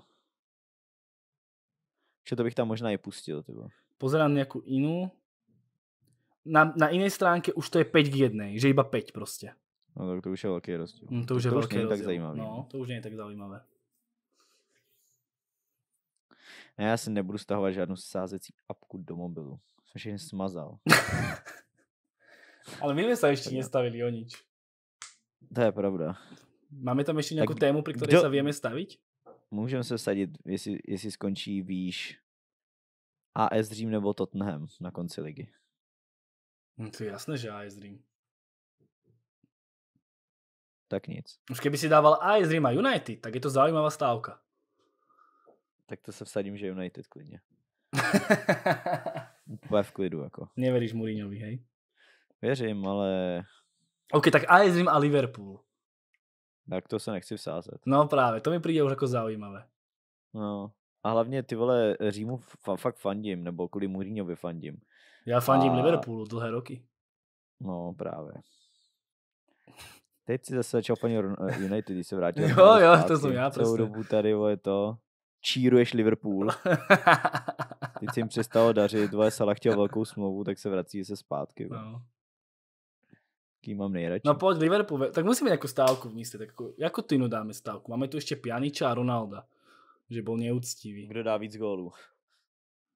Že to bych tam možná i pustil. Tybo.
Pozerám nějakou jinou. Na, na jiné stránce už to je 5 k 1, že iba 5 prostě.
No tak to už je velký rozdíl. Mm, to už je to velký už rozdíl. tak zajímavý. No, no,
to už není tak zajímavé.
Ne, já si nebudu stahovat žádnou sázecí apku do mobilu. Jsem všechny smazal.
Ale my jsme se ještě nestavili o nič.
To je pravda.
Máme tam ještě nějakou tak tému, pro které do... se víme stavit?
Můžeme se sadit, jestli, jestli skončí výš AS Dream nebo Tottenham na konci ligy.
No to je jasné, že AS Dream. Tak nic. Už kdyby si dával AS Dream a
United, tak je to zajímavá stávka. Tak to se vsadím, že United klidně. Úplně v klidu, jako. Neveríš Mourinhovi, hej? Věřím, ale OK, tak AS Řím a Liverpool. Tak to se nechci vsázet.
No právě, to mi přijde už jako zaujímavé.
No, a hlavně ty vole Římu fakt fandím, nebo kvůli Mourinhovi fandím. Já fandím a... Liverpoolu
dlouhé roky.
No právě. Teď si zase začal paní eh, United, když se vrátil. jo, jo, to jsem já prostě. Celou dobu tady vole to. Číruješ Liverpool. Teď se jim přestalo dařit, dvoje Salah chtěl velkou smlouvu, tak se vrací se zpátky. No kým mám nejradši?
No pojď, Liverpool, tak musíme jako stávku vníst, tak jako, jako jinou dáme stávku. Máme tu ještě Pjaniča a Ronalda, že byl neúctivý. Kdo dá víc gólů?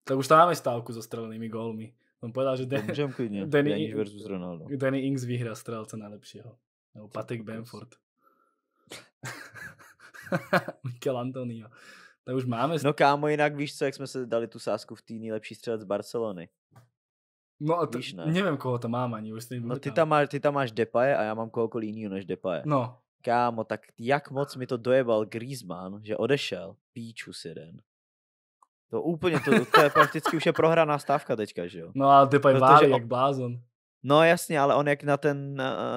Tak už tam máme stávku so ostrelenými gólmi. On povedal, že no, Dan, klidně. Danny, Danny, versus Ronaldo. Danny Ings vyhrá strelce najlepšího. Nebo Patek Benford.
Mikel Antonio. Tak už máme. No kámo, jinak víš co, jak jsme se dali tu sásku v té nejlepší střelec Barcelony.
No a t- Víš, ne? nevím, koho to mám ani, už No ty
tam, máš, ty tam máš Depaje a já mám kohokoliv jiného než Depaje. No. Kámo, tak jak moc mi to dojebal Griezmann, že odešel, píču si den. To úplně, to, to je prakticky už je prohraná stávka teďka, že jo? No a Depay válí jak blázon. No jasně, ale on jak na ten,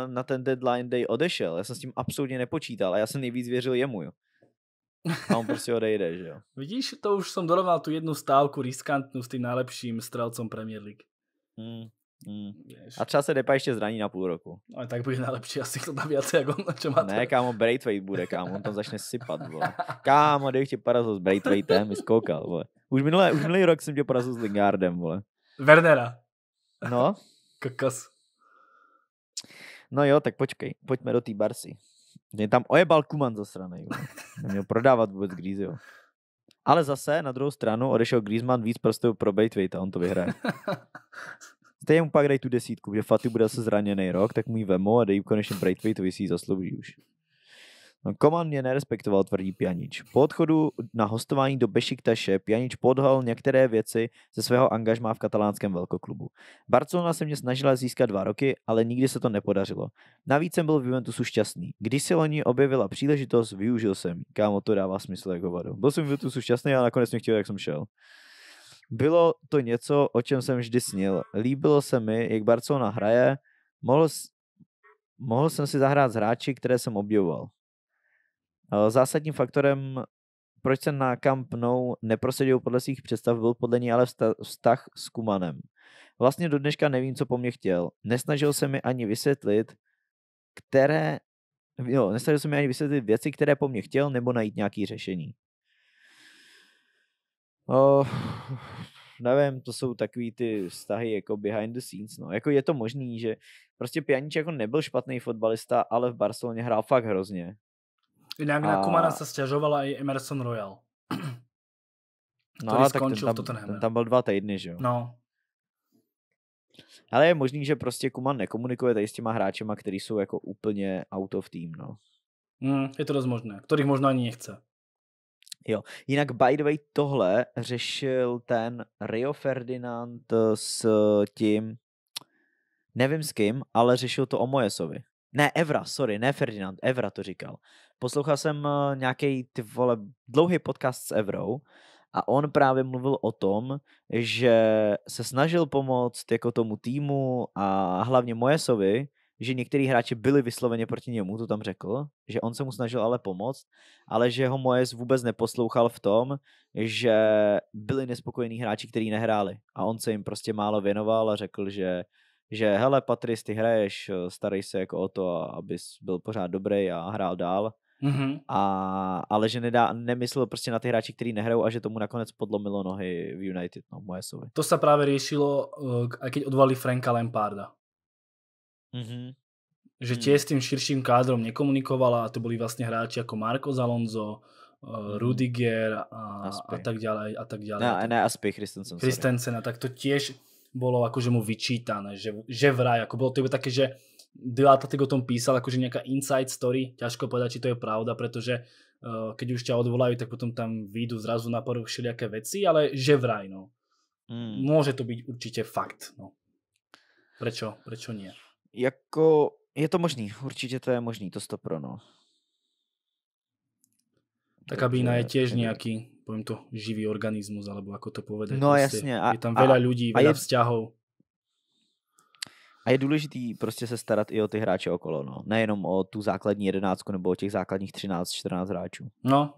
na ten deadline day odešel, já jsem s tím absolutně nepočítal a já jsem nejvíc věřil jemu, jo. A on prostě odejde, že jo. Vidíš, to už jsem dorovnal tu jednu stávku riskantnou
s tím nejlepším strelcom Premier League. Mm. Hmm. hmm.
A třeba se Depa ještě zraní na půl roku. No, tak bude nejlepší asi to tam víc, jako na čem Ne, kámo, Braithwaite bude, kámo, on tam začne sypat, vole. Kámo, dej tě parazo s Braithwaitem, skoukal, vole. Už, minulé, už minulý rok jsem tě porazil s Lingardem, vole. Wernera. No. Kokos. No jo, tak počkej, pojďme do té Barsi. Mě tam ojebal Kuman zasranej, vole. Neměl prodávat vůbec Grízyho. Ale zase na druhou stranu odešel Griezmann víc prostě pro a on to vyhraje. Stejně mu pak dej tu desítku, že Faty bude se zraněný rok, tak mu ji vemu a dej konečně Braithwaite, to si ji zaslouží už. Koman no, mě nerespektoval, tvrdí Pjanič. Po odchodu na hostování do Bešiktaše Pjanič podhal některé věci ze svého angažmá v katalánském velkoklubu. Barcelona se mě snažila získat dva roky, ale nikdy se to nepodařilo. Navíc jsem byl v Juventusu šťastný. Když se loni objevila příležitost, využil jsem. Kámo, to dává smysl jako vadu. Byl jsem v Juventusu šťastný a nakonec mě chtěl, jak jsem šel. Bylo to něco, o čem jsem vždy snil. Líbilo se mi, jak Barcelona hraje. Mohl, mohl jsem si zahrát s hráči, které jsem objevoval. Eh, zásadním faktorem, proč se na Camp Nou neprosadil podle svých představ, byl podle ní ale vztah s Kumanem. Vlastně do dneška nevím, co po mně chtěl. Nesnažil se mi ani vysvětlit, které... Jo, nesnažil se mi ani vysvětlit věci, které po mně chtěl, nebo najít nějaké řešení. Oh, nevím, to jsou takový ty vztahy jako behind the scenes, no. Jako je to možný, že prostě Pjanič jako nebyl špatný fotbalista, ale v Barceloně hrál fakt hrozně. Inak a... na Kumana se
stěžovala i Emerson Royal.
No, který skončil tak ten tam, v ten tam byl dva týdny, že jo? No. Ale je možný, že prostě Kuman nekomunikuje tady s těma hráčema, který jsou jako úplně out of team, no.
Mm, je to dost možné, kterých možná
ani nechce. Jo, jinak by the way tohle řešil ten Rio Ferdinand s tím, nevím s kým, ale řešil to o Mojesovi. Ne, Evra, sorry, ne Ferdinand, Evra to říkal. Poslouchal jsem eh, nějaký ty vole dlouhý podcast s Evrou a on právě mluvil o tom, že se snažil pomoct jako tomu týmu a hlavně Mojesovi, že některý hráči byli vysloveně proti němu, to tam řekl, že on se mu snažil ale pomoct, ale že ho Mojes vůbec neposlouchal v tom, že byli nespokojení hráči, kteří nehráli a on se jim prostě málo věnoval a řekl, že že hele Patris, ty hraješ, eh, starej se jako o to, abys byl pořád dobrý a hrál dál. Mm-hmm. A, ale že nedá, nemyslel prostě na ty hráči, kteří nehrajou a že tomu nakonec podlomilo nohy v United, no moje souvi.
To se právě řešilo, eh, a keď odvali Franka Lamparda. Mm-hmm. Že mm. tě s tím širším kádrom nekomunikovala a to byli vlastně hráči jako Marco Alonso, eh, mm-hmm. Rudiger a, a tak ďalej a tak ďalej. Ne, ne Aspi, Christensen. Christensen a tak to tiež bolo akože mu vyčítané, že, že vraj, ako bolo to iba také, že Dilatatek o tom písal, akože nejaká inside story, ťažko povedať, či to je pravda, pretože uh, keď už ťa odvolajú, tak potom tam výjdu zrazu na poruch všelijaké veci, ale že vraj, no.
Hmm. Môže to byť určite fakt, no. Prečo, prečo nie? Jako, je to možný, určitě to je možný, to stopro, no.
Tak aby je tiež nejaký poviem to, živý organizmus, alebo ako to povedať. No jasne. A, je tam veľa ľudí, veľa a je, vzťahov.
A je důležitý prostě se starat i o ty hráče okolo, no. Nejenom o tu základní jedenáctku nebo o těch základních 13-14 hráčů. No,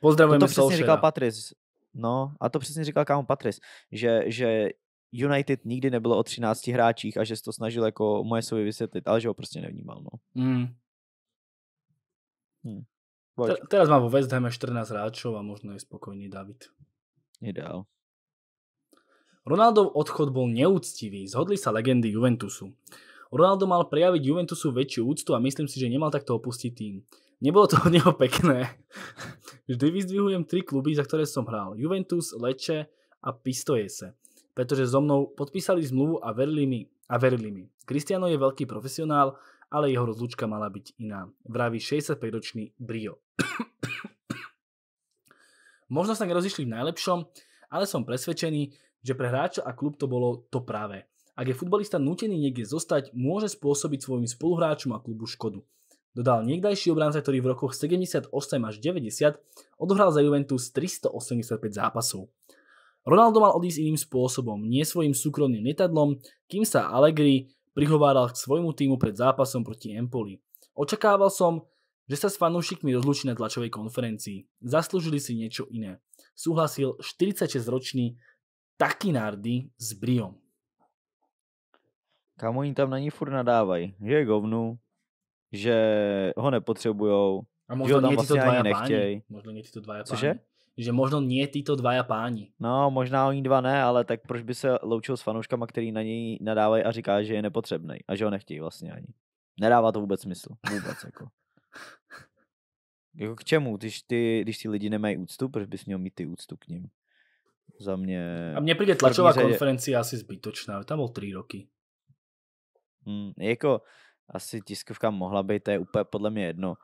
pozdravujeme To, to přesně Solšera. říkal Patris. No, a to přesně říkal kámo Patris, že, že United nikdy nebylo o 13 hráčích a že se to snažil jako moje sobě vysvětlit,
ale že ho prostě nevnímal, no. Mm. Hmm. Te,
teraz má vo West Ham 14 hráčov a možno je spokojný David. Ideál. Ronaldov odchod bol neúctivý, zhodli sa legendy Juventusu. Ronaldo mal prejaviť Juventusu väčšiu úctu a myslím si, že nemal takto opustiť tým. Nebolo to od neho pekné. Vždy vyzdvihujem tri kluby, za ktoré som hral. Juventus, Leče a Pistojese. Pretože so mnou podpísali zmluvu a verili mi. A verili mi. Cristiano je veľký profesionál ale jeho rozlučka mala byť iná. Vraví 65-ročný Brio. Možno sa nerozišli v najlepšom, ale som presvedčený, že pre hráča a klub to bolo to práve. Ak je futbalista nutený niekde zostať, môže spôsobiť svojim spoluhráčom a klubu škodu. Dodal niekdajší obranca, ktorý v rokoch 78 až 90 odohral za Juventus 385 zápasov. Ronaldo mal odísť iným spôsobom, nie svojim súkromným letadlom, kým sa Allegri prihováral k svojmu týmu pred zápasom proti Empoli. Očakával som, že sa s fanúšikmi rozlučí na tlačovej konferencii. Zaslúžili si niečo iné. Súhlasil 46-ročný Takinardy s Briom.
Kam oni tam na ní furt nadávají, že je govnu, že ho nepotřebujou, a možno že ho tam vlastně ani nechtějí. Možno nie to dvaja Cože? že možno nie títo dvaja páni. No, možná oni dva ne, ale tak proč by se loučil s fanouškama, který na něj nadávají a říká, že je nepotřebný a že ho nechtějí vlastně ani. Nedává to vůbec smysl. Vůbec jako. Jako k čemu, když ty, když ty lidi nemají úctu, proč bys měl mít ty úctu k ním? Za mě... A mně přijde tlačová řadě...
konference asi zbytočná, tam byl tři roky.
Mm, jako asi tiskovka mohla být, to je úplně podle mě jedno.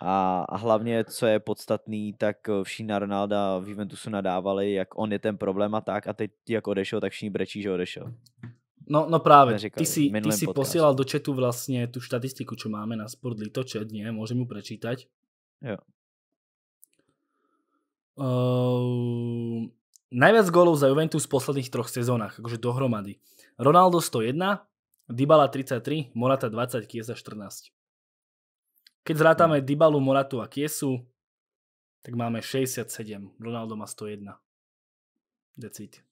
A, a hlavně, co je podstatný, tak eh, všichni na Ronalda v Juventusu nadávali, jak on je ten problém a tak. A teď, jak odešel, tak všichni brečí, že odešel.
No, no právě, ty si, ty si posílal do četu vlastně tu statistiku, co máme na Sportlito chat, ne? Môžem mu prečítať? Jo. Uh, eh, najviac gólov za Juventus v posledných troch sezónach, akože dohromady. Ronaldo 101, Dybala 33, Morata 20, Kiesa 14. Keď zrátame Dybalu, Moratu a Kiesu, tak máme 67. Ronaldo má 101. Decit.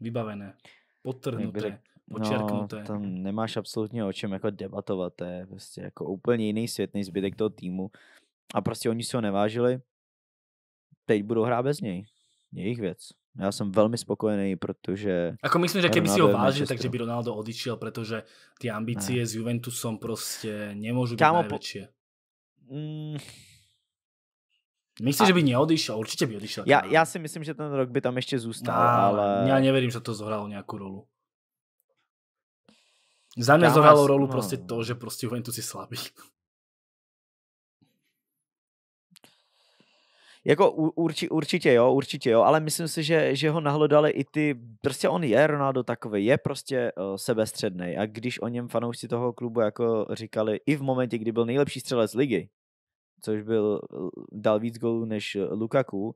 Vybavené. Podtrhnuté. Řek, No, tam
nemáš absolutně o čem jako debatovat. To je prostě jako úplně jiný svět než zbytek toho týmu. A prostě oni si ho nevážili. Teď budou hrát bez něj. Jejich věc. Já jsem velmi spokojený, protože... Ako myslím, že keby si ho vážil, takže by
Ronaldo odišel, protože ty ambície ne. s Juventusom prostě nemůžu Kámo, najväčšie.
Po... Mm.
Myslím, a... že by neodišel, určitě by odišel. Já, já si myslím, že ten rok by tam ještě zůstal, no, ale... Já nevěřím, že to zohralo nějakou rolu.
Za mě zohralo rolu no. prostě
to, že prostě Juventus je slabý.
jako urči, určitě jo, určitě jo, ale myslím si, že, že ho nahlodali i ty, prostě on je Ronaldo takový, je prostě uh, eh, sebestředný a když o něm fanoušci toho klubu jako říkali i v momentě, kdy byl nejlepší střelec ligy, což byl, eh, dal víc gólů než Lukaku,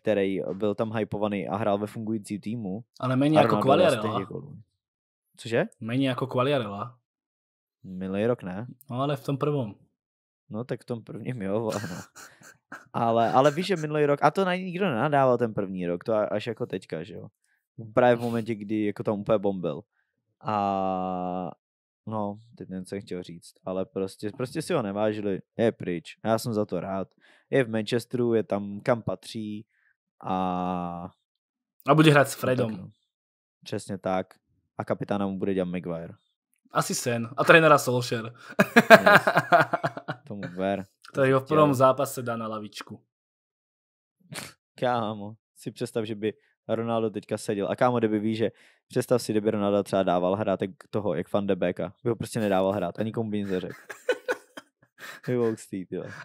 který byl tam hypovaný a hrál ve fungující týmu. Ale méně jako Kvaliarela. Cože? Méně jako Kvaliarela. Milý rok, ne?
No ale v tom prvom. No tak v tom prvním
jo, ano. Ale, ale víš, že minulý rok, a to na nikdo nenadával ten první rok, to až jako teďka, že jo. Právě v momentě, kdy jako tam úplně bombil. A no, teď nevím, co jsem chtěl říct, ale prostě, prostě si ho nevážili, je pryč, já jsem za to rád. Je v Manchesteru, je tam, kam patří a... A bude hrát s Fredom. No, tak, no. Přesně tak. A kapitána mu bude dělat Maguire.
Asi sen. A trenera Solskjaer. Yes.
Tomu ver. Který ho v prostě prvom zápase dá na lavičku. Kámo, si představ, že by Ronaldo teďka seděl. A kámo, kdyby ví, že představ si, kdyby Ronaldo třeba dával hrát jak toho, jak Van de Beka. By ho prostě nedával hrát Ani komu by nic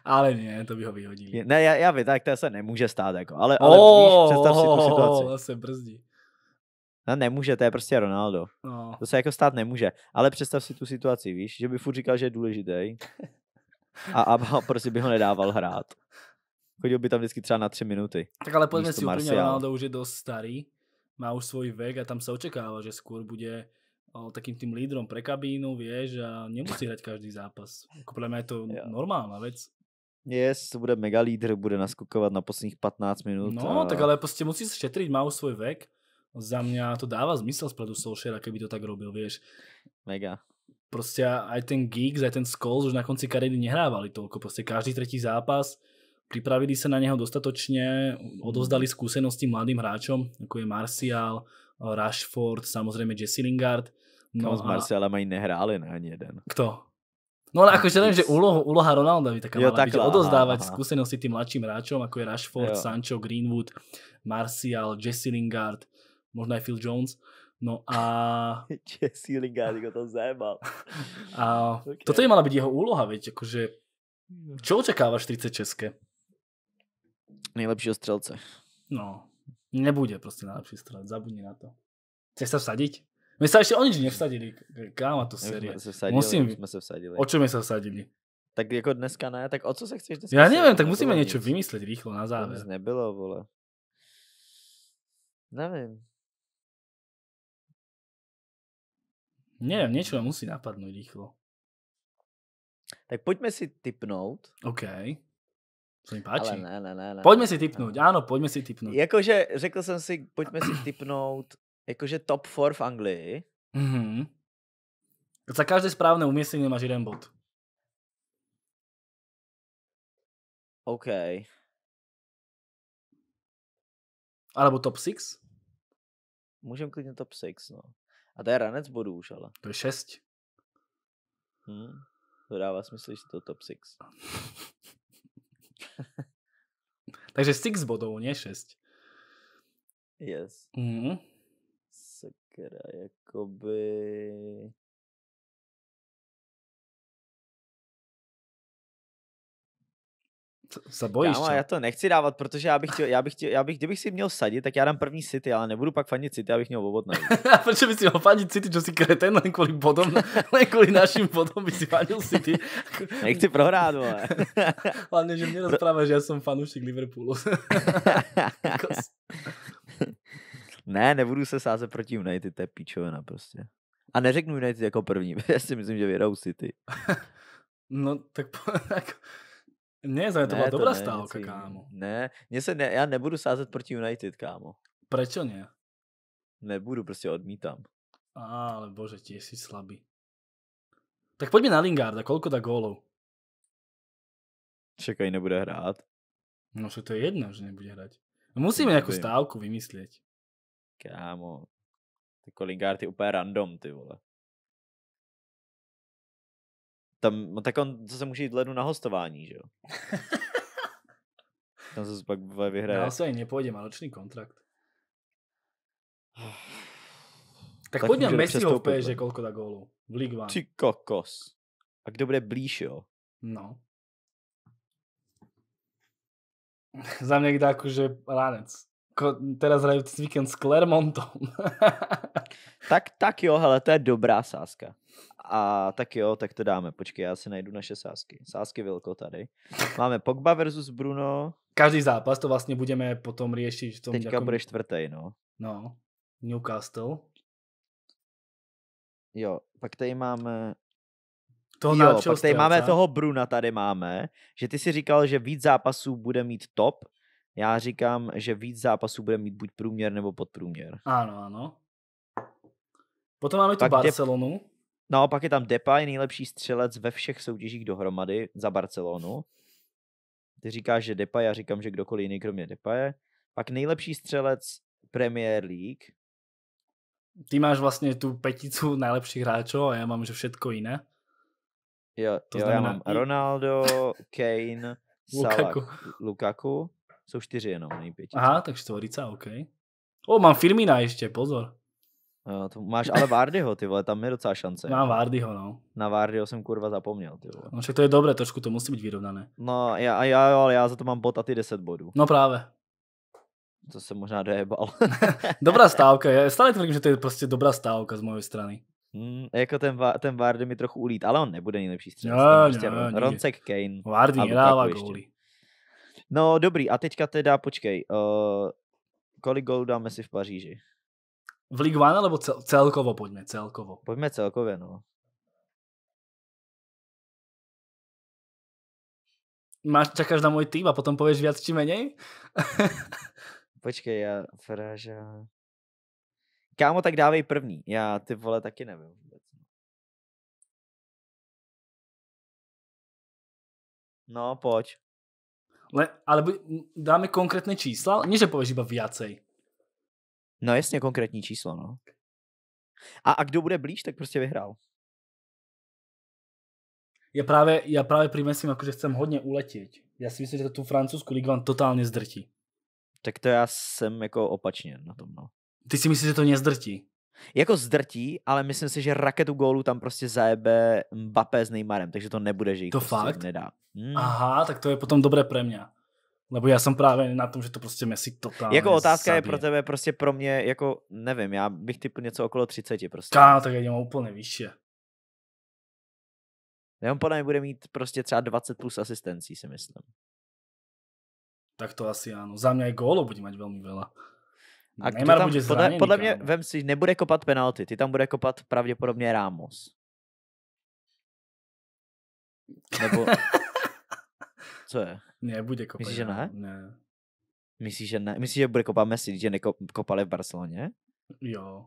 ale ne, to by ho vyhodili. Ne, já, já vím, tak to se nemůže stát, jako, ale, ale oh, víš, představ si tu situaci.
Oh, se brzdí.
No nemůže, to je prostě Ronaldo. No. To se jako stát nemůže. Ale představ si tu situaci, víš, že by furt říkal, že je důležitý. a, Abba prostě by ho nedával hrát. Chodil by tam vždycky třeba na tři minuty. Tak ale pojďme si úplně, Ronaldo
už je dost starý, má už svůj vek a tam se očekává, že skôr bude o, takým tým lídrom pre kabínu, vieš, a nemusí hrať každý zápas. Jako podle mě je to ja. normálna vec.
Yes, bude mega lídr, bude naskokovat na posledních 15 minut. No, a... tak ale
prostě musí se šetřit, má už svůj vek. Za mě to dává zmysel z Solšera, keby to tak robil, vieš. Mega proste aj ten Geeks, aj ten Skulls už na konci kariéry nehrávali toľko. Proste každý tretí zápas, pripravili sa na neho dostatočne, odovzdali skúsenosti mladým hráčom, ako je Martial, Rashford, samozrejme Jesse Lingard. No, a... s Marcialem
ani nehráli ne, ani
jeden. Kto? No ale akože len, že úloha, úloha Ronalda by taká mala byť, odozdávať aha, skúsenosti tým mladším hráčom, ako je Rashford, jo. Sancho, Greenwood, Martial, Jesse Lingard, možno aj Phil Jones. Uh, No a...
Jesse Lingard to zajímal.
A okay. toto je mala byť jeho úloha, veď, akože... Hmm. Čo očekáváš 30 české?
Nejlepšího střelce.
No, nebude prostě nejlepší střelec zabudni na to. Chceš se vsadiť? My se ještě o nič nevsadili, káma to série. My sme vsadili, Musím... jsme se vsadili. O čo jsme se vsadili?
Tak jako dneska ne, tak o co se chceš dneska? Já nevím, tak no musíme něco
vymyslet rýchlo na závěr. To nebylo, vole. Nevím. Neviem, niečo musí napadnúť rýchlo. Tak poďme si typnout. OK. Co
mi páči. Ale ne, ne, ne, ne, Poďme si typnout, áno, poďme si typnout. Jakože řekl som si, poďme si typnout,
jakože top 4 v Anglii. Mm-hmm. Za každé správne umiestnenie máš jeden bod. OK. Alebo top 6? Můžem klidně top 6, no. A to je ranec bodů už, ale. To je šest.
Hmm. To dává smysl, že to top six. Takže six bodů, ne šest.
Yes. Mm. hmm Sakra, jakoby... Zabojíš Kámo, no. já to nechci dávat, protože já bych, chtěl, já, bych chtěl, já bych, kdybych si měl sadit, tak já dám první City, ale nebudu pak
fanit City, abych měl obod na
Proč by si měl fanit City, čo si kreten, len kvůli bodom, len kvůli
našim bodom by si fanil City. Nechci prohrát, vole.
Hlavně, že mě rozpráva, že já jsem fanoušek
Liverpoolu. ne, nebudu se sázet proti United, to je píčovina prostě. A neřeknu United jako první, já si myslím, že vyhrou City. no, tak jako, ne, to, to byla dobrá ne, stávka, kámo. Ne, mě se ne, já nebudu sázet proti United, kámo. Proč ne? Nebudu, prostě odmítám.
Ale bože, ti jsi slabý. Tak pojďme
na Lingarda, kolko dá gólov?
Čekaj, nebude hrát. No že to je jedno, že nebude hrát. No, musíme nějakou stávku vymyslet. Kámo, jako Lingard je úplně random, ty vole tam, no tak on zase může jít lednu na hostování, že jo?
tam se pak vyhraje. Já se
ani nepůjde, má roční kontrakt.
tak, tak pojďme Messi Messiho v kolko da gólu v League One. Ty kokos. A kdo bude blíž, jo?
No.
Za mě dá akože ránec. Ko, teraz hrajú víkend s Clermontom.
tak, tak jo, hele, to je dobrá sázka. A tak jo, tak to dáme. Počkej, já si najdu naše sásky. Sásky Vilko tady. Máme Pogba versus Bruno.
Každý zápas to vlastně budeme potom řešit. V tom Teďka nějakom... bude
čtvrtý, no. No.
Newcastle.
Jo, pak tady máme...
Toho jo, pak tady máme toho
Bruna, tady máme. Že ty si říkal, že víc zápasů bude mít top. Já říkám, že víc zápasů bude mít buď průměr nebo podprůměr. Ano, ano.
Potom máme tu pak Barcelonu.
Naopak je tam Depay, nejlepší střelec ve všech soutěžích dohromady za Barcelonu. Ty říkáš, že Depay, já říkám, že kdokoliv jiný kromě Depaye. Pak nejlepší střelec Premier League. Ty máš vlastně tu peticu nejlepších hráčů a já mám, že všetko jiné. Jo, to jo znamená... já mám Ronaldo, Kane, Salah, Lukaku. Jsou čtyři jenom, nejpěti. Aha, tak čtvorica, OK. O, mám Firmina ještě, pozor. Uh, to máš ale Vardyho, ty vole, tam je docela šance. Mám Vardyho, no. Na Vardyho jsem kurva zapomněl, ty vole.
No však to je dobré, trošku to musí být vyrovnané.
No, já, já jo, ale já za to mám bod a ty 10 bodů. No právě. To se možná dojebal. dobrá stávka, já stále tvrdím, že to je prostě dobrá stávka z mojej strany. Hmm, jako ten, ten Vardy mi trochu ulít, ale on nebude nejlepší střelec. No, prostě no, Roncek, Kane. No, Vardy hrává góly. No dobrý, a teďka teda počkej, uh, kolik gólů dáme si v Paříži?
V League One alebo cel- celkovo pojďme, celkovo? Pojďme celkově, no. Máš, čakáš na můj tým a potom pověš víc či menej? Počkej, já fráža. Kámo, tak dávej první. Já ty vole taky nevím no. no, pojď. Le, ale dáme konkrétne čísla, nie že povieš iba viacej. No jasně, konkrétní číslo, no. A, a kdo bude blíž, tak prostě vyhrál. Já právě já právě pri jako, že chcem hodně uletět. Já si myslím, že to tu francouzskou
ligu vám totálně zdrtí. Tak to já jsem jako opačně na tom, no. Ty si myslíš, že to nezdrtí? Jako zdrtí, ale myslím si, že raketu gólu tam prostě zajebe Mbappé s Neymarem, takže to nebude, že jich to prostě fakt? nedá.
Hmm. Aha, tak to je potom dobré pro mě. Nebo já jsem právě na tom, že to prostě Messi totálně Jako otázka zabije. je pro
tebe prostě pro mě, jako nevím, já bych typu něco okolo 30 prostě.
Káno, tak já úplně výše.
Ne, on podle mě bude mít prostě třeba 20 plus asistencí, si myslím.
Tak to asi ano. Za mě i gólo bude mít velmi veľa. A tam, bude zraněný, podle, podle
mě, kámo. vem si, nebude kopat penalty, ty tam bude kopat pravděpodobně Ramos. Nebo, co je?
Ne, bude kopat. Myslíš, že ne?
Ne. Myslíš, že ne? Myslíš, že bude kopat Messi, že nekopali v Barceloně? Jo.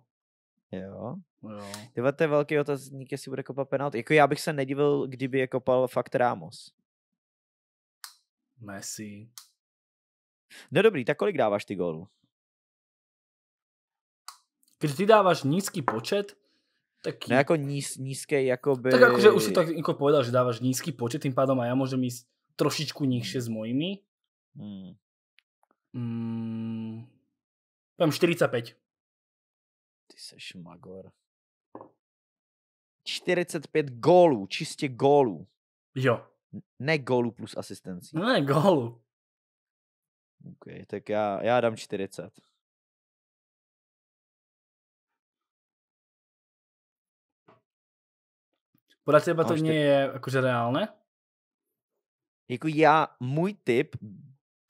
Jo. jo. Tyhle, to je velký otazník, jestli bude kopat penalty. Jako já bych
se nedivil, kdyby je kopal fakt Ramos. Messi. No dobrý, tak kolik dáváš ty gólů?
Když ty dáváš nízký počet, tak... No jako níz, jako jakoby... Tak akože
už si tak
jako povedal, že dáváš nízký počet, tým pádom a ja môžem ísť trošičku nižšie hmm. s mojimi.
Hmm. Mm, 45. Ty seš magor. 45 gólů, čistě gólů. Jo. Ne gólů plus asistencí. Ne gólů. OK, tak já, já dám 40. Podle teba to mě je jakože reálné? Jako já, můj typ...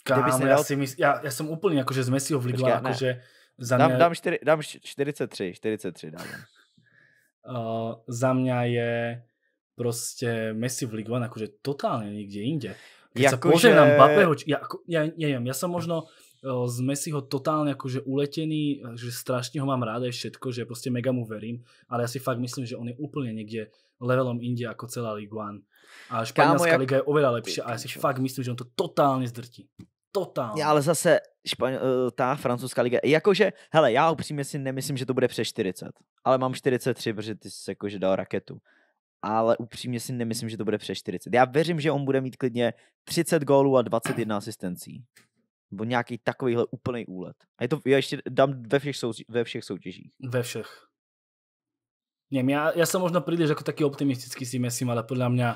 Kámo, dal... já, si
mysl... já, já jsem úplně jako, jakože z Messiho vlivla, Počkej, jako, že za dám, mě... dám,
čtyři, dám 43, 43 dám. uh,
za mě je prostě Messi v Ligue 1 jakože totálně nikde inde. Keď jako sa poženám že... já, ja, jako, ja, neviem, ja, ja som možno eh, z Messiho totálně jakože uletený, eh, že strašně ho mám rád a všetko, že prostě mega mu verím, ale já si fakt myslím, že on je úplně někde levelom India ako celá Ligue 1. A španielská jak... liga je oveľa lepšia a ja si fakt myslím, že on to totálně zdrtí.
Totálně. ale zase španě eh, ta francouzská liga, jakože, hele, já upřímně si nemyslím, že to bude přes 40, ale mám 43, protože ty jsi jakože dal raketu. Ale upřímně si nemyslím, že to bude přes 40. Já věřím, že on bude mít klidně 30 gólů a 21 asistencí. Nebo nějaký takovýhle úplný úlet. A je to, já ještě dám ve všech, soutěž, ve všech soutěžích. Ve všech. Nie, ja, ja som možno
príliš ako taký
optimistický si
mesím, ale podľa mňa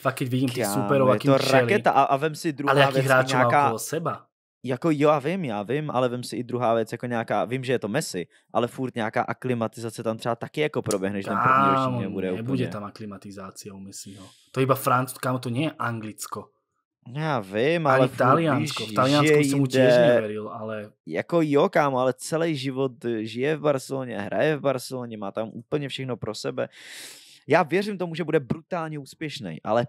fakt keď vidím tých superov, akým to šeli, raketa a, a vem si druhá ale jakých hráčov nejaká... okolo
seba. Jako jo, a vím, já vím, ale vím si i druhá věc, jako nějaká, vím, že je to Messi, ale furt nějaká aklimatizace tam třeba taky jako proběhne, že tam první ročník nebude nebude úplně. tam
aklimatizace u Messiho.
To je iba Francúz, kámo, to nie je Anglicko. Já vím, ale... v Taliansko, v Taliansku jsem mu tiež neveril, ale... Jako jo, kámo, ale celý život žije v Barceloně, hraje v Barceloně, má tam úplně všechno pro sebe. Já věřím tomu, že bude brutálně úspěšný, ale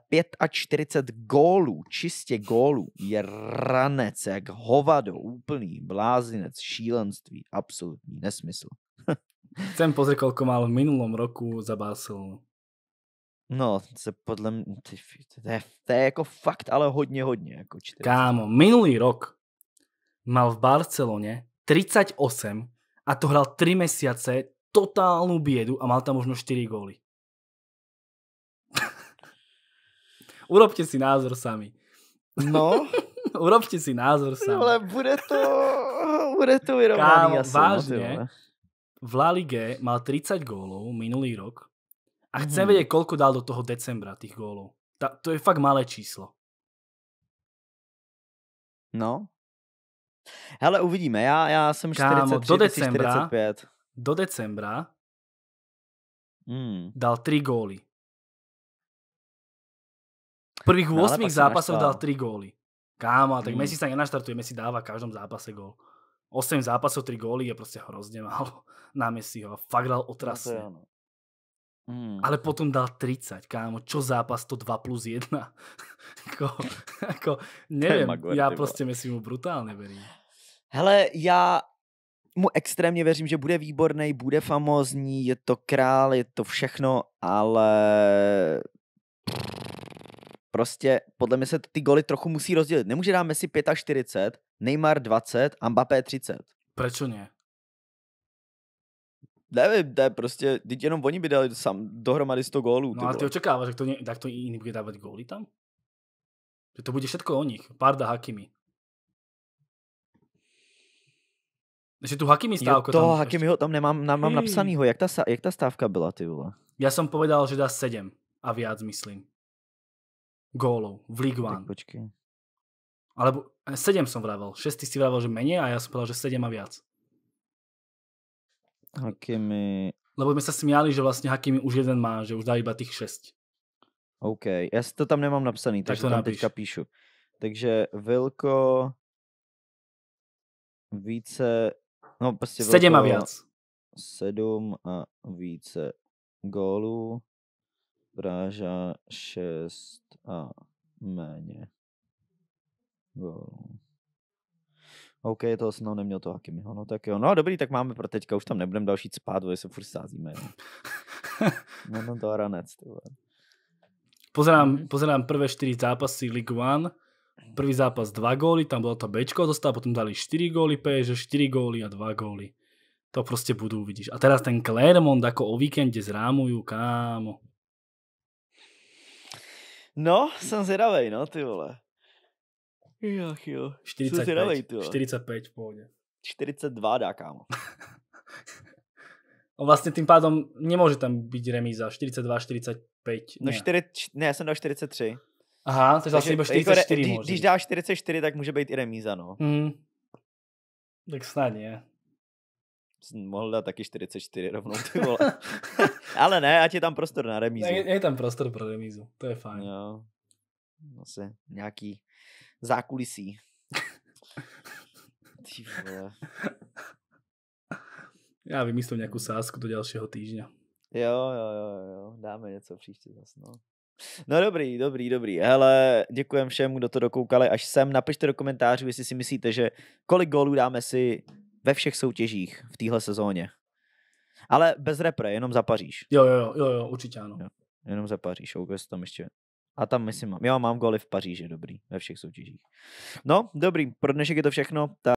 45 gólů, čistě gólů, je ranec, jak hovado, úplný blázinec, šílenství, absolutní nesmysl.
Chcem pozrieť, koľko mal v minulom roku za Barcelonu. No, to se podle mě, ty, to,
je, to je jako fakt, ale hodně, hodně. Jako Kámo,
minulý rok mal v Barcelone 38 a to hral 3 mesiace totálnu biedu a mal tam možno 4 góly. Urobte si názor sami. No. Urobte si názor sami. Ale
bude to, bude to vyrovnaný Kámo, asi. No, vážne,
v La Ligue mal 30 gólov minulý rok a chce mm-hmm. vedieť, koľko dal do toho decembra tých gólov. Ta, to je fakt malé číslo.
No. Hele, uvidíme. Já, já jsem Kámo, 43, do decembra, 45. Do decembra mm. dal tři góly. V prvých no, 8 zápasech dal tři góly. Kámo, tak mm. Messi
sa nenaštartuje, Messi dáva v každom zápase gól. 8 zápasov, 3 góly je prostě hrozně málo na Messiho. A Fakt dal otrasne. No Mm. Ale potom dal 30, kámo, čo zápas to 2 plus 1. ako, jako, jako nevím, Maguire, já prostě myslím mu brutálně verím.
Hele, já mu extrémně věřím, že bude výborný, bude famózní, je to král, je to všechno, ale prostě podle mě se ty goly trochu musí rozdělit. Nemůže dát Messi 45, Neymar 20 Mbappé 30. Proč ne? nevím, to je prostě, teď jenom oni by dali sam, dohromady 100 gólů. No a ty očekáváš, jak
to, tak to jiný bude dávat góly tam? Že to bude všetko o nich. Parda Hakimi.
Že tu Hakimi stávku tam... Toho tam... Hakimiho tam
nemám, nemám hmm. napsanýho. Jak ta, jak ta stávka byla, ty vole?
Já jsem povedal, že dá 7 a viac, myslím.
Gólov v League One. Tak počkej.
Alebo 7 eh, som vravel. 6 si vravel, že menej a ja som povedal, že 7 a viac.
Hakimi...
Lebo my sa smiali, že vlastne Hakimi už jeden má, že už dá iba tých 6.
OK, já si to tam nemám napsaný, tak takže to tam napíš. teďka píšu. Takže Vilko
více, no prostě Vilko, Sedem a víc. Sedm a více gólů, Bráža
šest a méně gólů. OK, to jsem no, neměl to Hakimiho, no tak jo. No dobrý, tak máme pro teďka, už tam nebudeme další spát, protože se furt sázíme. no, no to ranec, ty vole.
Pozerám, mhm. pozerám prvé čtyři zápasy League One. Prvý zápas dva góly, tam bylo to Bčko dostal, potom dali čtyři góly že čtyři góly a dva góly. To prostě budu vidíš. A teraz ten Clermont jako o víkendě zrámuju, kámo.
No, jsem zvědavej, no, ty vole. Jach jo.
45, 45
v pohodě. 42 dá, kámo.
A vlastně tím pádom nemůže tam být remíza. 42, 45. No, ne. 4,
ne, já jsem dal 43. Aha, je vlastně iba 44 jako, Když dá 44, tak může být i remíza, no.
Mm. Tak snad ne.
Mohl dát taky 44 rovnou, ty vole. Ale ne, ať je tam prostor na remízu. Je, je tam prostor pro remízu, to je fajn. Jo. Zase nějaký zákulisí. Ty vole. Já vymyslím nějakou sázku do dalšího týždňa. Jo, jo, jo, jo, dáme něco příště zase, no. No dobrý, dobrý, dobrý. Hele, děkujem všem, kdo to dokoukali až sem. Napište do komentářů, jestli si myslíte, že kolik gólů dáme si ve všech soutěžích v téhle sezóně. Ale bez repre, jenom za Paříž. Jo, jo, jo, jo určitě ano. Jo, jenom za Paříž, August
tam ještě a tam myslím, mám. já mám goly v Paříži, dobrý, ve všech soutěžích. No, dobrý, pro dnešek je to všechno. Ta